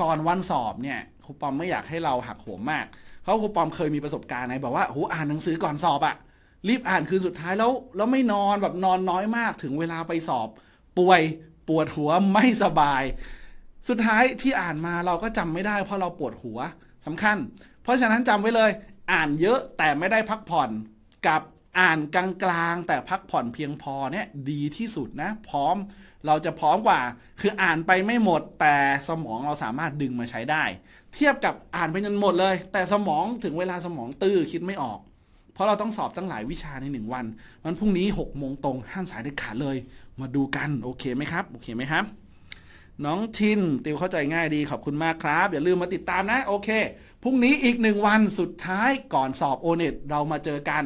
ก่อนวันสอบเนี่ยครูปอมไม่อยากให้เราหักโหมมากเพราะครูปอมเคยมีประสบการณ์ไหนบอกว่าโ้อ่านหนังสือก่อนสอบอะรีบอ่านคืนสุดท้ายแล้ว แล้วไม่นอนแบบนอนน้อยมากถึงเวลาไปสอบ ป่วยปวดหัวไม่สบาย สุดท้ายที่อ่านมาเราก็จำไม่ได้ เพราะเราปวดหัวสำคัญ เพราะฉะนั้นจำไว้เลยอ่านเยอะแต่ไม่ได้พักผ่อน กับอ่านกลางๆแต่พักผ่อนเพียงพอเนี่ยดีที่สุดนะ พร้อมเราจะพร้อมกว่าคืออ่านไปไม่หมด แต่สมองเราสามารถดึงมาใช้ได้เทียบกับอ่านไปจนหมดเลย แต่สมองถึงเวลาสมองตื้อคิดไม่ออก เพราะเราต้องสอบตั้งหลายวิชาในหนึ่งวัน วันพรุ่งนี้6กโมงตรงห้ามสายเด็ดขาดเลยมาดูกันโอเคไหมครับโอเคไหมครับน้องทิน ติวเข้าใจง่ายดี ขอบคุณมากครับ อย่าลืมมาติดตามนะโอเคพรุ่งนี้อีกหนึ่งวันสุดท้ายก่อนสอบโอเน็ตเรามาเจอกัน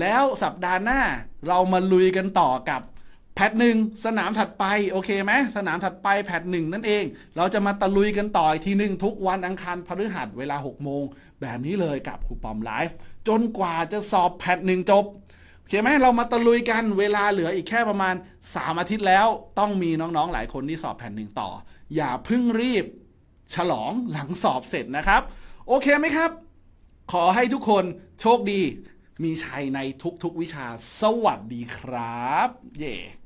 แล้วสัปดาห์หน้าเรามาลุยกันต่อกับแพทหนึ่งสนามถัดไปโอเคไหมสนามถัดไปแพทหนึ่งนั่นเอง เราจะมาตะลุยกันต่ออีกทีหนึ่งทุกวันอังคารพฤหัสเวลา6โมงแบบนี้เลยกับครูปอมไลฟ์จนกว่าจะสอบแพทหนึ่งจบโอเคไหมเรามาตะลุยกันเวลาเหลืออีกแค่ประมาณ 3 อาทิตย์แล้วต้องมีน้องๆหลายคนที่สอบแพทหนึ่งต่อ อย่าพึ่งรีบ ฉลองหลังสอบเสร็จนะครับ โอเคไหมครับ ขอให้ทุกคนโชคดี มีชัยในทุกๆวิชาสวัสดีครับ เย่ yeah.